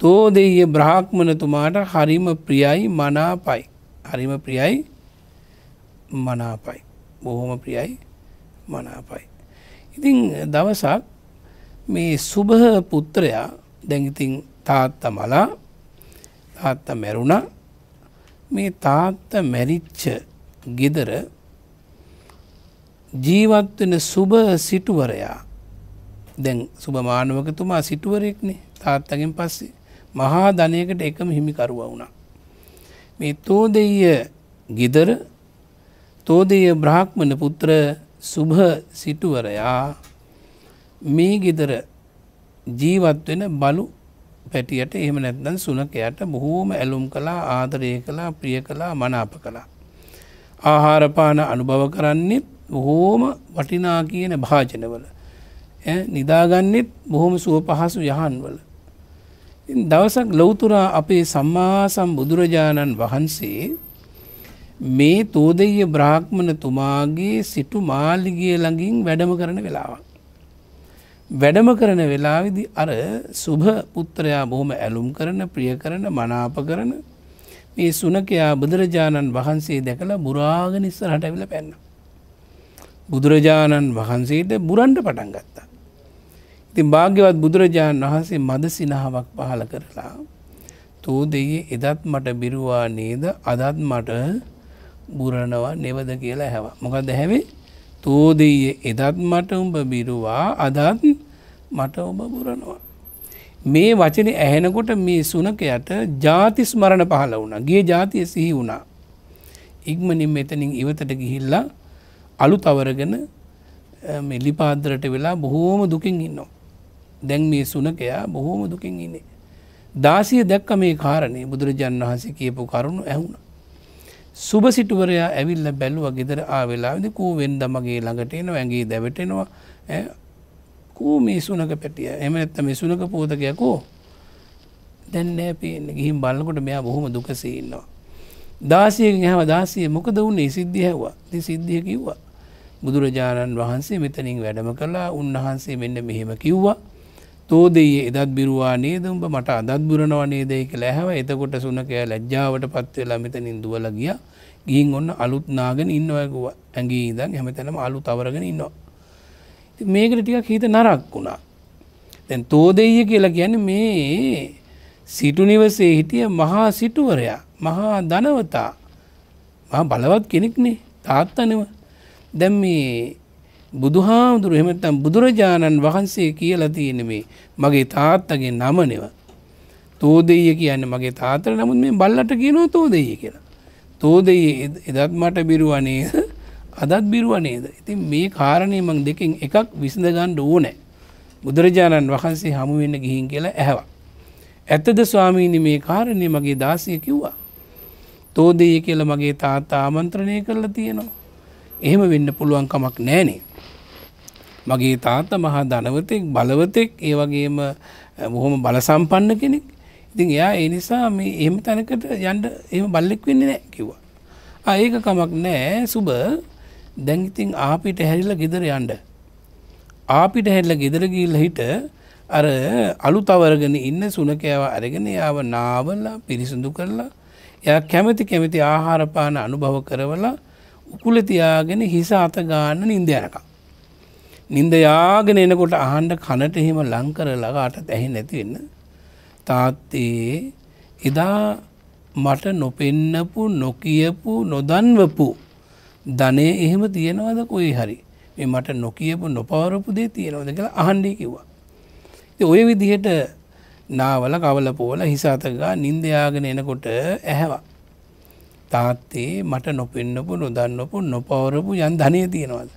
තෝදෙය බ්‍රාහ්මණතුමාට හරිම ප්‍රියයි මනාපයි හරිම ප්‍රියයි මනාපයි බොහොම ප්‍රියයි මනාපයි. ඉතිං දවසක් මේ සුභහ පුත්‍රයා දැඟිතින් තාත්ත මලා තාත්ත මැරුණ මේ තාත්ත මැරිච්ච ගෙදර ජීවත්වෙන සුභ සිටුවරයා දැන් සුභ මානවකතුමා සිටුවරෙක්නේ තාත්තගෙන් පස්සේ මහා ධනයකට එකම හිමිකරුව වුණා. මේ තෝදෙය ගෙදර තෝදය බ්‍රාහ්මණ පුත්‍ර සුභ සිටුවරයා මේ ගෙදර ජීවත්වෙන බලු පැටියට එහෙම නැත්දන් සුනකයට බොහෝම ඇලුම් කලා ආදරය කලා ප්‍රිය කලා මනාප කළා. ආහාරපාන අනුභව කරන්නෙත් බොහෝම වටිනා කියන භාජනවල. නිදාගන්නෙත් බොහොම සුව පහසු යහන්වල. දවසක් ලොවතුරා අපේ සම්මා සම් බුදුරජාණන් වහන්සේ මේ තෝදෙය බ්‍රාහ්මණ තුමාගේ සිටු මාලිගිය ළඟින් වැඩම කරන වෙලාවක්. වැඩම කරන වෙලාවිදි අර සුභ පුත්‍රයා බොහොම ඇලුම් කරන ප්‍රිය කරන මනාප කරන මේ සුනකයා බුදුරජාණන් වහන්සේ දැකලා බුරාග නිස්සර හට ඇවිල පැන්න. බුදුරජාණන් වහන්සේට බුරන්ට පටන් ගත්තා. ඉතින් භාග්‍යවත් බුදුරජාණන් වහන්සේ මද සිනහාවක් පහල කරලා තෝ දෙයේ එදත් මට බිරුවා නේද අදත් මට බුරනවා නෙවද කියලා හැව මොකද හැවේ තෝදයේ එදත් මට උඹ බිරුවා අදත් මට ඔබ බුරනවා. මේ වචන ඇහෙනකොට මේ සුනකයට ජාතිස් මරණ පහල වුණ ගේ ජාතිය සිහි වුණා. ඉක්මනින් මෙතනින් ඉවතට ගිහිල්ලා අලු තවරගෙන ලිපාදරට වෙලා බොහෝම දුකින් ඉන්නවා. දැන් මේ සුනකයා බොහෝම දුකින් ඉන්නේ. දාසිය දැක්ක මේ කාරණය බුදුරජාණන් වහන්සේ කියපු කරුණු ඇහුුණ. සුභසිටුවරයා ඇවිල්ල බැලුව ගෙදර ආවෙලාද කූ වෙන්දමගේ ළඟට එන ඇගේ දැවටෙනවා කූ මේ සුනක පැටිය එම ඇත්ත මේ සුනක පෝතකයකෝ දැන්නෑ පේන ගිහිම් බලකොට මෙයා බොහොම දුකසඉන්නවා. දාසියෙන් හම දාසිය මොකද වන්නේ සිද්ධියවා ති සිද්ධිය කිව්වා. බුදුරජාණන් වහන්සේ මෙතනින් වැඩම කලා උන්වහන්සේ මෙන්න මෙහෙම කිව්වා තෝදෙයේ එදත් බිරුවා නේදුම්ඹ මට අදත් බුරනවා නේදය කියලා ඇහව එතකොට සුනකෑ ලැජ්ජාවට පත්වෙලා මෙතනින් දුවල ගිය ගිහින් ඔන්න අලුත් නාගෙන ඉන්නවයකුව ඇගේ ඉදන් හැමතැනම අලු තවරගෙන ඉන්නවා. මේකට ටිකක් හිත නරක් වුණා. දැන් තෝදෙය කියලා ගැන මේ සිටුනිවසේ හිටිය මහා සිටුවරයා මහා දනවතා බලවත් කෙනෙක්නේ තාත්තනව දැම් මේ බුදුහාමුදුරු එහෙමත්තම් බුදුරජාණන් වහන්සේ කියලා තියෙන මේ මගේ තාත්තගේ නම නෙව. තෝදෙය කියන්නේ මගේ තාතර නමුත් මේ බල්ලට කියනවා තෝදෙය කියලා. තෝදෙය එදත් මට බිරුවා නේද? අදත් බිරුවා නේද? ඉතින් මේ කාරණේ මං දෙකෙන් එකක් විසඳ ගන්න ඕනේ. බුදුරජාණන් වහන්සේ හමු වෙන්න ගිහින් කියලා ඇහුවා. ඇත්තද ස්වාමීනි මේ කාරණේ මගේ දාසිය කිව්වා. තෝදෙය කියලා මගේ තාත්තා ආමන්ත්‍රණය කරලා තියෙනවා. එහෙම වෙන්න පුළුවන් කමක් නැහනේ. මගේ තාත්තා මහා ධනවතෙක් බලවතෙක් ඒ වගේම බොහොම බලසම්පන්න කෙනෙක් ඉතින් එයා ඒ නිසා මේ එහෙම තැනකට යන්ඩ එහෙම බල්ලෙක් වෙන්නේ නෑ කිව්වා. ඒක කමක් නෑ සුබ දැංගිතින් ආපිට හැරිල ගෙදර යන්ඩ. ආපිට හැල්ල ගෙදරගීල්ල හිට අර අලු තවරගෙන ඉන්න සුනකෑව අරගෙන යාව නාවල්ලා පිරිසුඳු කරලා එය කැමති කැමති ආහාරපාන අනුභව කරවලා උකුල තියාගෙන හිස අත ගාන්න නින්දයනකක්. නින්ද යාගෙන එනකොට අහන්ඩ කනට එහෙම ලංකර ලගාට ඇහි නැතිවෙන්න. තාත්තේ එදා මට නොපෙන්නපු නොකියපු නොදන්වපු ධනය එහෙම තියෙනවද කොයි හරි මේ මට නොකියපු නොපවරපු දේ තියෙනවද කියලා අහන්ඩි කිව්වා. ඔය විදිහට නාවල කවල පෝල හිසාතකගා නින්දයාගෙන එනකොට ඇහැවා. තාත්තේ මට නොපෙන්න්නපු නොදන්නපු නොපවරපු යන් ධනය තියෙනවද.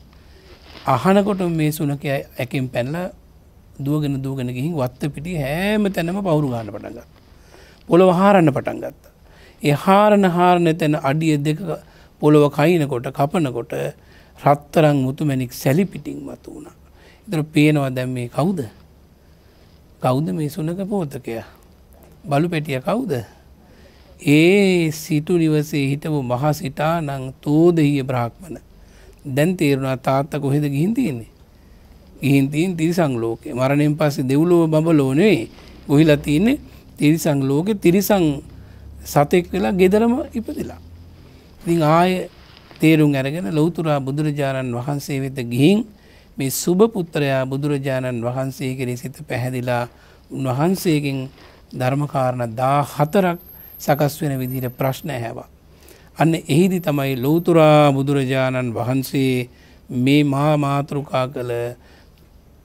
අහනකොට මේ සුනක ඇකින් පැනලා දුවගෙන දුවගෙන ගිහින් වත්ත පිටි හෑම තැනම පවුරු ගන්න පටන්ගත්. පොළොව හාරන්න පටන් ගත්ත. ඒ හාරණ හාරණ තැන අඩිය දෙක පොළොව කයිනකොට කපනකොට රත්තරං මුතුමැනික් සැලිපිටිං මතු වුණ. ඉතර පේනවා දැම් මේ කවුද. කෞුද මේ සුනක පෝතකයා. බලු පැටිය කවුද. ඒ සිටු නිවසේ හිටපු මහසිටා නං තෝදහිය බ්‍රාහ්මණ දැන් තේරුණා තාත්තා කොහෙද ගිහින් තියෙන්නේ. ගිහින් තියෙන තිරිසන් ලෝකේ. මරණයෙන් පස්සේ දෙව්ලොව බඹලෝ නෙවෙයි. ගොහිලා තියෙන්නේ තිරිසන් ලෝකේ තිරිසන් සතෙක් වෙලා ගෙදරම ඉපදිලා. ඉතින් ආයේ තේරුම් අරගෙන ලෞතුරා බුදුරජාණන් වහන්සේ වෙත ගිහින් මේ සුභ පුත්‍රයා බුදුරජාණන් වහන්සේ කෙරෙහි සිත පැහැදිලා උන්වහන්සේගෙන් ධර්මකාරණ 14ක් සකස් වෙන විදිහට ප්‍රශ්න ඇහැවා. අන්න එහිදි තමයි ලෝතුරා බුදුරජාණන් වහන්සේ මේ මහා මාතෘකා කළ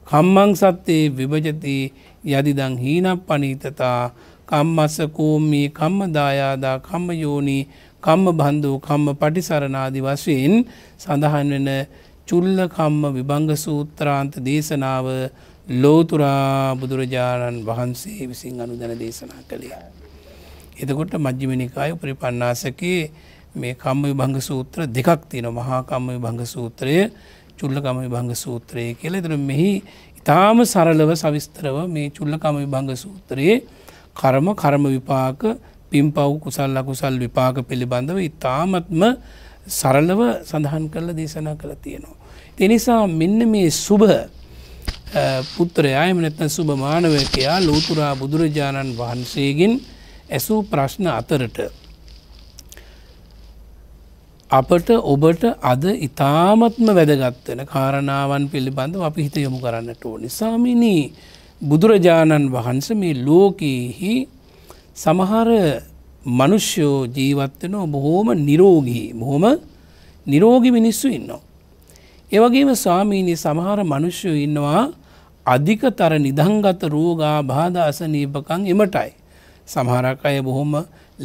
කම්මං සත්‍යයේ විභජති යදිදං හීනක් පනීතතා කම්මස්ස කෝම්මී කම්මදායාදා කම්ම යෝනී කම්ම බන්ධු කම්ම පටිසරණාදි වශයෙන් සඳහන් වෙන චුල්ල කම්ම විභංග සූත්‍රාන්ත දේශනාව ලෝතුරා බුදුරජාණන් වහන්සේ විසින් අනුදැන දේශනා කළේ. එතකොට මජ්ජිමනිකාය උපරිපන්නාසකේ මේ කම්ම විභංග සූත්‍ර දෙකක් තියෙන මහාකම්ම විභංග සූත්‍රය චුල්ලකම විභංග සූත්‍රය කියලා එතර මෙහි ඉතාම සරලව සවිස්තරව මේ චුල්ලකම විභංග සූත්‍රයේ කර්ම කර්ම විපාක පින් පව් කුසල් අකුසල් විපාක පිළිබඳව ඉතාමත්ම සරලව සඳහන් කරල දේශනා කළ තියෙනවා. තිනිසා මෙන්න මේ සුභ පුත්‍රයායම නැත්න සුභ මානවකයා ලෝතුරා බුදුරජාණන් වහන්සේගෙන් ඇසූ ප්‍රශ්න අතරට අපට ඔබට අද ඉතාමත්ම වැදගත්වෙන කාරණාවන් පිළිබඳව අපි හිත යොමු කරන්නට ඕ නිසාමිනී බුදුරජාණන් වහන්ස මේ ලෝකයෙහි සමහර මනුෂ්‍යෝ ජීවත්වෙන බොහෝම නිරෝගී බොහොම නිරෝගි මිනිස්සු ඉන්නවා. ඒවගේම ස්වාමීනී සමහර මනුෂ්‍යයෝ ඉන්නවා අධිකතර නිදංගත රෝගා බාධ අසනීපකං එමටයි. සමහරක් අය බොහොම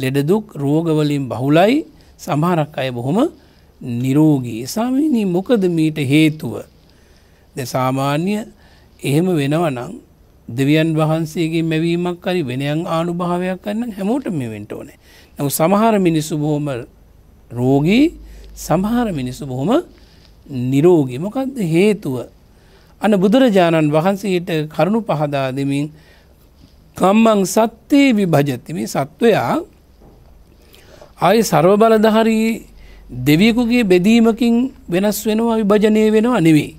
ලෙඩදුක් රෝගවලින් බහුලයි සමහරක් අය බොහොම නිරෝගී සාමීනී මොකද මීට හේතුව ද සාමාන්‍ය එහෙම වෙනවනම් දෙවියන් වහන්සේගේ මැවීමක් කරි වෙනයන් ආනුභාවයක් කන්න හැමෝට මෙවෙන්ට ඕනේ නමු සමහර මිනිස්සු බොහොම රෝගී සමහර මිනිස්සු බොහොම නිරෝගී මොකක්ද හේතුව අන බුදුරජාණන් වහන්සේට කරුණු පහදා දෙමින් කම්මං සත්‍යයේ විභජතිමි සත්වයා ආය සර්ව බලධහරී දෙවියකුගේ බෙදීමකින් වෙනස් වෙනවා විභජනය වෙනවා නෙවේ.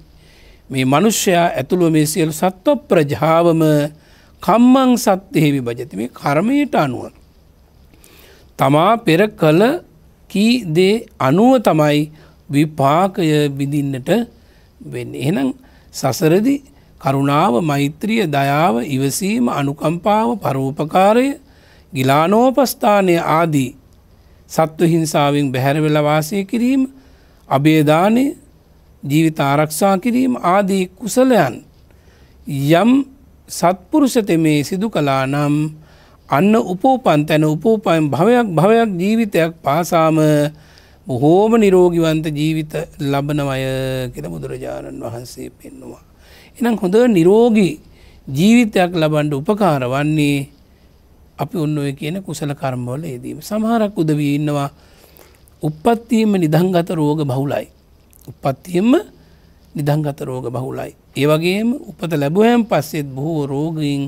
මේ මනුෂ්‍යයා ඇතුළුව මේ සියලු සත්ව ප්‍රජාවම කම්මං සත්‍යයෙහි විභජති මේ කර්මයට අනුව. තමා පෙර කළ කී දේ අනුව තමයි විපාකය බිඳින්නට වෙන්න. එහෙනම් සසරදි කරුණාව මෛත්‍රිය දයාව ඉවසීම අනුකම්පාව පරූපකාරය ගිලානෝපස්ථානය ආදී සත්ව හිංසාවෙන් බැහැරවෙල වාසය කිරීම අබේදානය ජීවිත ආරක්ෂා කිරීම ආදී කුසලයන් යම් සත්පුරුෂතෙමේ සිදු කලා නම් අන්න උපෝපන් තැන උපෝපයන් භවයක් භවයක් ජීවිතයක් පාසාම බොහෝම නිරෝගිවන්ත ජීවිත ලබනවය කියල බුදුරජාණන් වහන්සේ පෙන්නවා. එනම් හොඳ නිරෝගී ජීවිතයක් ලබන්ඩ උපකාර වන්නේ අපි ඔන්න ඔය කියන කුසල කර්මවල යෙදීම සමහරක් උදවී ඉන්නවා උපත්තියම නිදංගත රෝග බහුලයි. උපත්තියම නිදංගත රෝග බහුලයි. ඒවගේම උපත ලැබුවයන් පස්සෙත් බොහෝ රෝගීන්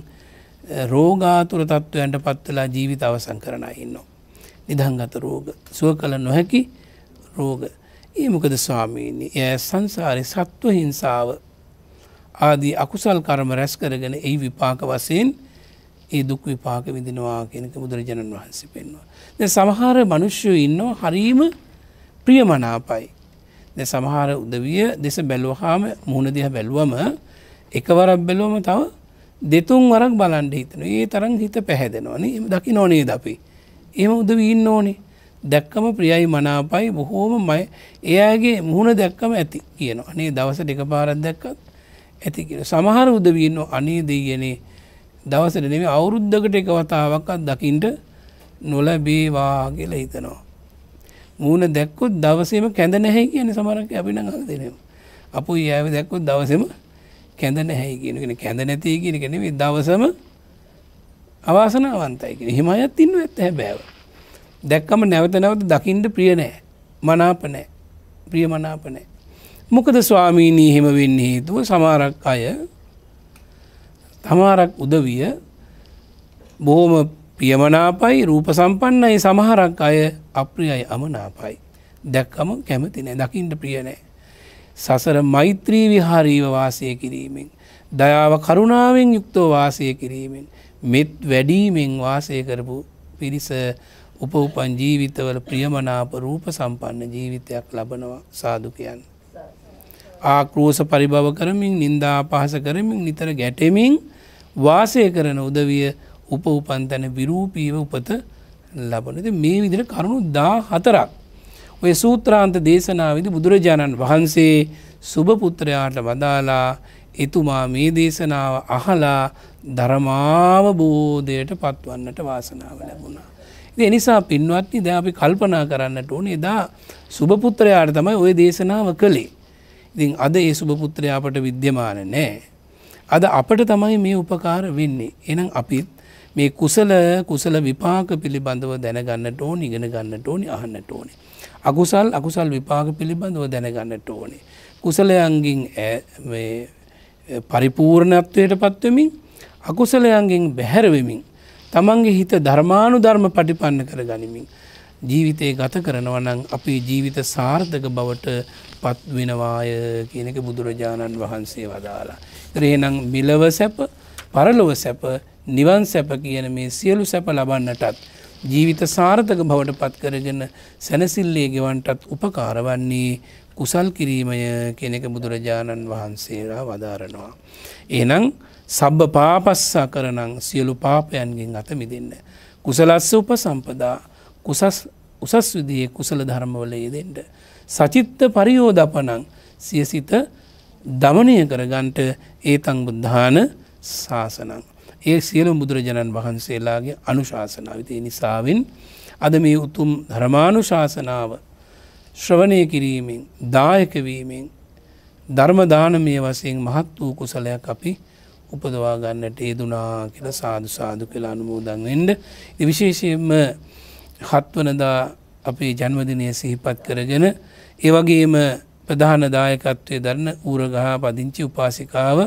රෝගාතුර තත්ත්වයන්ට පත්වලා ජීවිත අවසං කරන ඉන්නවා. නිදංගත රෝග සුව කළ නොහැකි රෝග. ඒ මොකද ස්වාමීනි ඇ සංසාරය සත්ව හිංසාව ආදී අකුසල් කරම රැස් කරගෙන එහි විපාක වසයෙන් ඒ දුක් විපාක විඳනවා කෙනක බුදුරජාණන් වහන්සේ පෙන්වා. ද සමහර මනුෂ්‍යය ඉන්නෝ හරීම ප්‍රියමනාපයි. ද සමහර උදවිය දෙස බැලුවහාම මුහුණ දිහ බැලුවම එකවරක් බැලුවම තව දෙතුන් වරක් බලන්ඩ හිතන ඒ තරම් හිත පැහැදෙනවනේ එම දකි නොනේ ද අපි. එම උදවීන්න ඕනේ දැක්කම ප්‍රියයි මනාපයි බොහෝම මය එයාගේ මුහුණ දැක්කම ඇති කියන අනේ දවස දෙක පාරක් දැක්කත් ඇති කියෙන සමහර උදවීන්න අනේ දීගනේ දවසට දෙම අවුරුද්ධකට එක වතාවක්ත් දකිින්ට නොලබේවා කියලා හිතනවා. මූුණ දැක්කොත් දවසේම කැඳ නැහැ කියන සමරක් අපින දෙනම්. අප ඒව දැක්කොත් දවසම කැඳ නැහැයි කියනගෙන කැඳ නැතිය කියන කෙනෙ දවසම අවාසනාවන්තයි කියෙන හිමයත් ඉන්න ඇත්ත හැබෑව. දැක්කම නැවත නැවත දකිින්ට ප්‍රියනෑ මනාපනෑ ප්‍රිය මනාපනෑ. මොකද ස්වාමීනී හෙම වෙන්න හේතුව සමාරක් අය තමාරක් උදවිය බොහොම පියමනාපයි රූප සම්පන්නයි සමහරක් අය අප්‍රියයි අමනාපයි. දැක්කම කැමති නෑ දකිින්ට ප්‍රියනෑ. සසර මෛත්‍රී විහාරීව වාසය කිරීමෙන්. දයාව කරුණාවෙන් යුක්තෝ වාසය කිරීමෙන්. මෙත් වැඩීමෙන් වාසය කරපු පිරිස උපඋපන් ජීවිතවල ප්‍රියමනාප රූප සම්පන්න ජීවිතයක් ලබනවා සාධකයන්. ආක්‍රෝස පරිභව කරමින් නින්දා පහස කරමින් නිතර ගැටෙමින් වාසය කරන උදවිය උප උපන්තැන විරූපීව උපත ලබනද මේ විදිර කරුණු දා හතරක්. ඔය සූත්‍රාන්ත දේශනාවිදි බුදුරජාණන් වහන්සේ සුභපුත්‍රයාට වදාලා එතුමා මේ දේශනාව අහලා ධරමාවබෝධයට පත්වන්නට වාසනාව ලැබුණා. ඉතින් එනිසා පින්වත්නි දැන් අපි කල්පනා කරන්නට ඕනේ එදා සුභපුත්‍රයාට තමයි ওই දේශනාව කළේ. ඉතින් අද ඒ සුභපුත්‍රයා අපට විද්‍යමාන නැහැ. අද අපට තමයි මේ උපකාර වෙන්නේ. එනම් අපිත් මේ කුසල කුසල විපාක පිළිබඳව දැනගන්නට ඕන ඉගෙන ගන්නට ඕනි අහන්නට ඕනේ. අකුසල් අකුසල් විපාක පිළිබඳව දැනගන්නට ඕනේ. කුසලයන්ගින් පරිපූර්ණත්වයට පත්වමින් අකුසලයන්ගෙන් බැහැරවෙමින් තමන්ගේ හිත ධර්මානු ධර්ම පටිපන්න කර ගනිමින්. ජීවිතය ගත කරනවනං අපේ ජීවිත සාර්ථක බවට පත්වෙනවාය කියනක බුදුරජාණන් වහන්සේ වදාලා. රේනම් මිලව සැප පරලොව සැප නිවන් සැප කියන මේ සියලු සැප ලබන්නටත්. ජීවිත සාර්ථක බවට පත්කරගෙන සැනසිල්ලේ ගෙවන්ටත් උපකාරවන්නේ කුසල් කිරීමය කෙනෙක බුදුරජාණන් වහන්සේලා වදාරනවා. එනම් සබ්බ පාපස්සා කරනං සියලු පාපයන්ගෙන් අත මිදන්න. කුසලස්ස උප සම්පදා උසස් විදියේ කුසල ධර්මවලයේ දෙෙන්ට. සචිත්ත පරියෝධපනං සියසිත දමනය කරගන්ට ඒතං බුද්ධාන ශාසනං. ඒ සියලු බුදුරජාණන් වහන්සේලාගේ අනුශාසනාවතේ නිසාවෙන් අද මේ උතුම් ධර්මානු ශාසනාව ශ්‍රවණය කිරීමෙන් දායකවීමෙන් ධර්මදානමය වසයෙන් මහත් වූ කුසලයක් අපි උපදවාගන්නට ඒදුනා කියල සාදු සාදු කියලා අනුමෝදන් වෙන්ඩ. විශේෂයෙන්ම හත්වනදා අපේ ජන්වදිනය සිහිපත් කරගෙන ඒවගේම ප්‍රධානදායකත්වය දරන ඌරගහ පදිංචි උපාසිකාව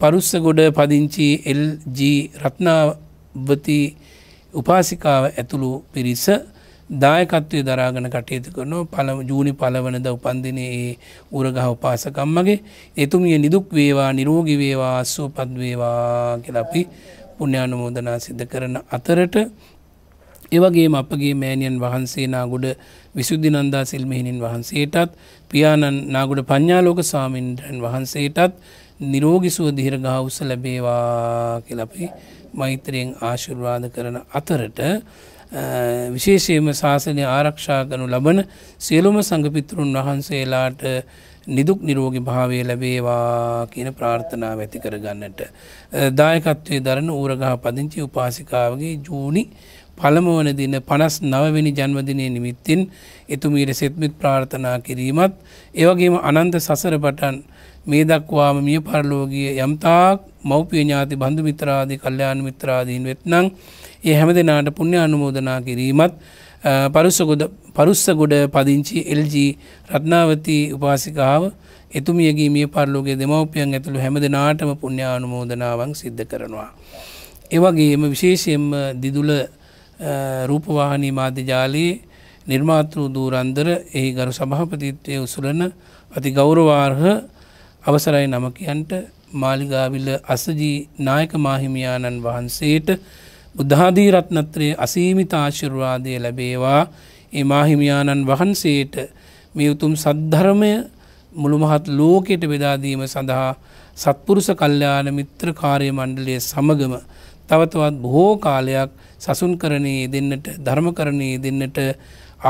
පරුස්සගොඩ පදිංචි එල්ජ රත්නාවති උපාසිකාව ඇතුළු පිරිස දායකත්වය දරාගෙන කටයුතු කරනවා පළම ජූනි පලවනද උපන්දිනයේ උරගහ උපාසකම්මගේ එතුමිය නිදුක් වේවා නිරෝගී වේවා අස්සෝපත් වේවා කියලා අපි පුණ්‍යානුමෝදනා සිද්ධ කරන අතරට එවගේම අපගේ මෑණියන් වහන්සේනා ගොඩ විසුද්ධි නන්දා සිල්මහිණින් වහන්සේටත් පියාණන් නාගුඩ පඤ්ඥාලෝක සාමින්ද්‍රයන් වහන්සේටත් නිරෝගිසුව දිහිරගා උස ලැබේවා කියලපේ මෛත්‍රයෙන් ආශුර්වාද කරන අතරට විශේෂයම ශාසනය ආරක්ෂා කනු ලබන සියලුම සඟපිතුරුන් වහන්සේලාට නිදුක් නිරෝගි භාවය ලැබේවා කියන ප්‍රාර්ථනාව ඇති කරගන්නට. දායකත්වය දරන ඌරගහ පදිංචි උපාසිකාවගේ ජූනි පළමුවන දින පනස් නවවෙනි ජන්මදිනය නිමිත්තින් එතුමීට සෙත්මිත් ප්‍රාර්ථනා කිරීමත් ඒවගේම අනන්ත සසර පටන් මේ දක්වාම මිය පරලෝගිය යම්තාක් මව්පිය ඥාති බන්ධු මිත්‍රාදී කල්්‍යයාන මිත්‍රාදීන් වෙත්නම් ඒ හැම දෙනාට පුුණ්‍ය අනුමෝදනා කිරීමත් පරුස්සගොඩ පදිංචි එල්ජ රත්නාවති උපාසිකාව එතුමියගේ මිය පරලෝගේ දෙමවපියන් ඇතුළු හැම දෙනාටම පුුණ්‍යානුමෝදනාවන් සිද්ධ කරනවා. එවගේම විශේෂයෙන්ම දිදුල රූපවාහනී මාධ්‍යජාලයේ නිර්මාතෘ දූරන්දර එහි ගරු සභහපතිත්වය උසුලන අති ගෞරවාර්හ අවසරයි නමකයන්ට මාලිගාවිල අසජී නායක මාහිමියාණන් වහන්සේට බුද්ධාදී රත්නත්‍රයේ අසීමිත ආශිර්වාදය ලැබේවා ඒ මාහිමියාණන් වහන්සේට මේ උතුම් සද්ධර්මය මුළුමහත් ලෝකයට බෙදාදීම සඳහා සත්පුරුෂ කල්්‍යාන මිත්‍ර කාර්ය මණ්ඩලය සමගම තවතවත් බොහෝ කාලයක් සසුන් කරණයේ දෙන්නට ධර්ම කරණයේ දෙන්නට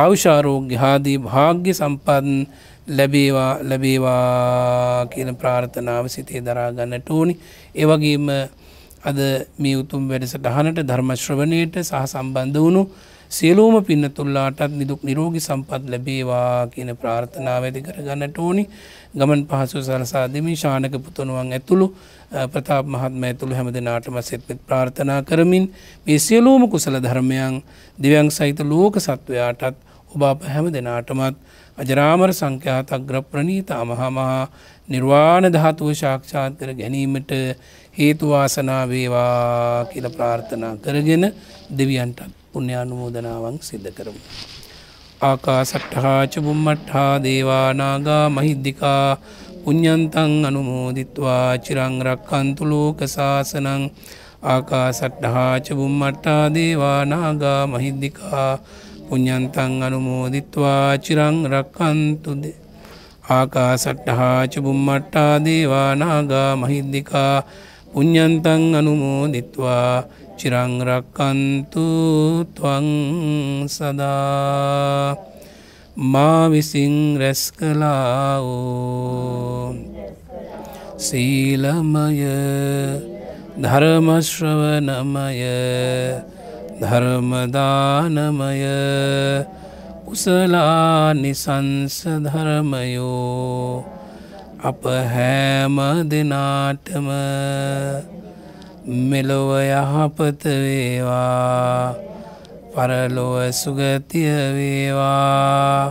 ආවුෂාරෝග්‍ය හාදී භාග්‍ය සම්පන් ලැබේවා ලැබේවා කියන ප්‍රාර්ථනාව සිතේ දරාගන්නට ඕනි ඒවගේම අද මේ උතුම් වැඩසටහනට ධර්මශ්‍රවණයට සහ සම්බන්ධ වුණු සියලූම පින්නතුල්ලාටත් නිදුක් නිරෝගි සම්පත් ලැබේවා කියන ප්‍රාර්ථනාව ඇති කරගන්නට ඕනි ගමන් පහසු සරසාදමි ශානක පුතනුවන් ඇතුළු ප්‍රතාප මහත්ම ඇතුළු හැම දෙනාටම සෙත්මත් ප්‍රාර්ථනා කරමින් මේ සියලූම කුසල ධර්මයන් දෙවන් සහිත ලෝක සත්වයාටත් ඔබාප හැම දෙනාටමත් අජරාමර සංඛ්‍යාත අග්‍ර ප්‍රණීත අමහමහා නිර්වාණ ධාතුව ශාක්ෂාත් කර ගැනීමට හේතුවාසනා වේවා කියල ප්‍රාර්ථනා කරගෙන දෙවියන්ටත් පුුණ්‍යානුමෝදනාවන් සිද්ධ කරමු. ආකාසට්ටහාච බුම්මට්හා දේවානාගා මහිද්දිකා පුඤ්ඥන්තන් අනුමෝදිත්වා චිරංරක්කන්තු ලෝක සාසනං ආකාසට්ටහාච බුම්මට්ටා දේවානාගා මහිද්දිකා පුඤ්ඥන්තන් අනුමෝදිත්වා චිරං රක්කන්තුදේ. ආකාසට්ටහාච බුම්මට්ටා දේවානාගා මහිද්දිකා පුඤ්ඥන්තන් අනුමෝදිත්වා චිරංරක්කන්තු තුවං සදා මා විසින් රැස් කලාවෝ සීලමය ධර්මශ්‍රවනමය ධර්මදානමය කුසලා නිසංස ධර්මයෝ අප හැම දෙනාටම මෙලොව යහපත වේවා පරලොව සුගතිය වේවා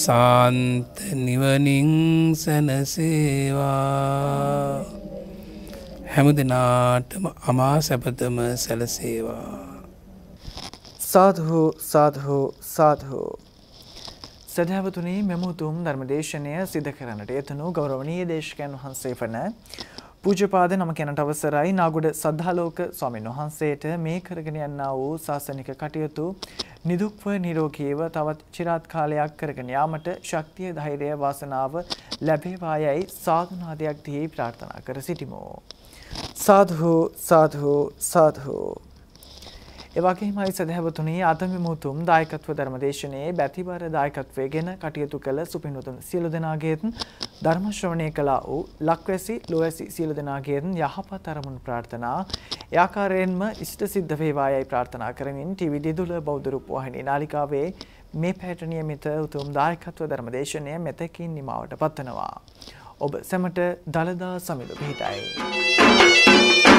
සාන්ත නිවනින් සැනසේවා හැම දෙනාටම අමා සැපතම සැලසේවා සාධහෝ සාධහෝ සාධහෝ සැදැවතුනී මෙමුතුම් ධර්මදේශනය සිද කරන්නට එතනු ගෞරවනී දේශකයන් වහන්සේ වන පූජපාද නම කෙනට අවසරයි නාගොඩ සද්ධාලෝක ස්වාමීන් වහන්සේට මේ කරගෙන යන්නා වූ ශාසනික කටයුතු නිදුක්ව නිරෝගීව තවත් চিරාත් කාලයක් කරගෙන යාමට ශක්තිය ධෛර්යය වාසනාව ලැබේවායයි සාධනාදයක් දී ප්‍රාර්ථනා කර සිටිමු සාධු සාධු සාධු එවගේමයි සදහැවතුනේ අතමිමුතුම් දායකත්ව ධර්මදේශනයේ බැතිවර දායකත්වය ගැන කටයුතු කළ සුපින්වතුන් සියලු දෙනාගේත් ධර්ම ශ්‍රවණය කළා වූ ලක්වැසි ලොවැසි සියලු දෙනාගේත් යහපත් අරමුණු ප්‍රාර්ථනා එයාකාරයෙන්ම ඉෂ්ට සිද්ධ වේවායයි ප්‍රාර්ථනා කරමින් ටීවී දිදුල බෞද්ධ රූපවාහිනී නාලිකාවේ මේ පැයට නියමිත උතුම් දායකත්ව ධර්මදේශනය මෙතකින් නිමාවට පත්වනවා. ඔබ සැමට දළදා සමිඳු පිහිටයි.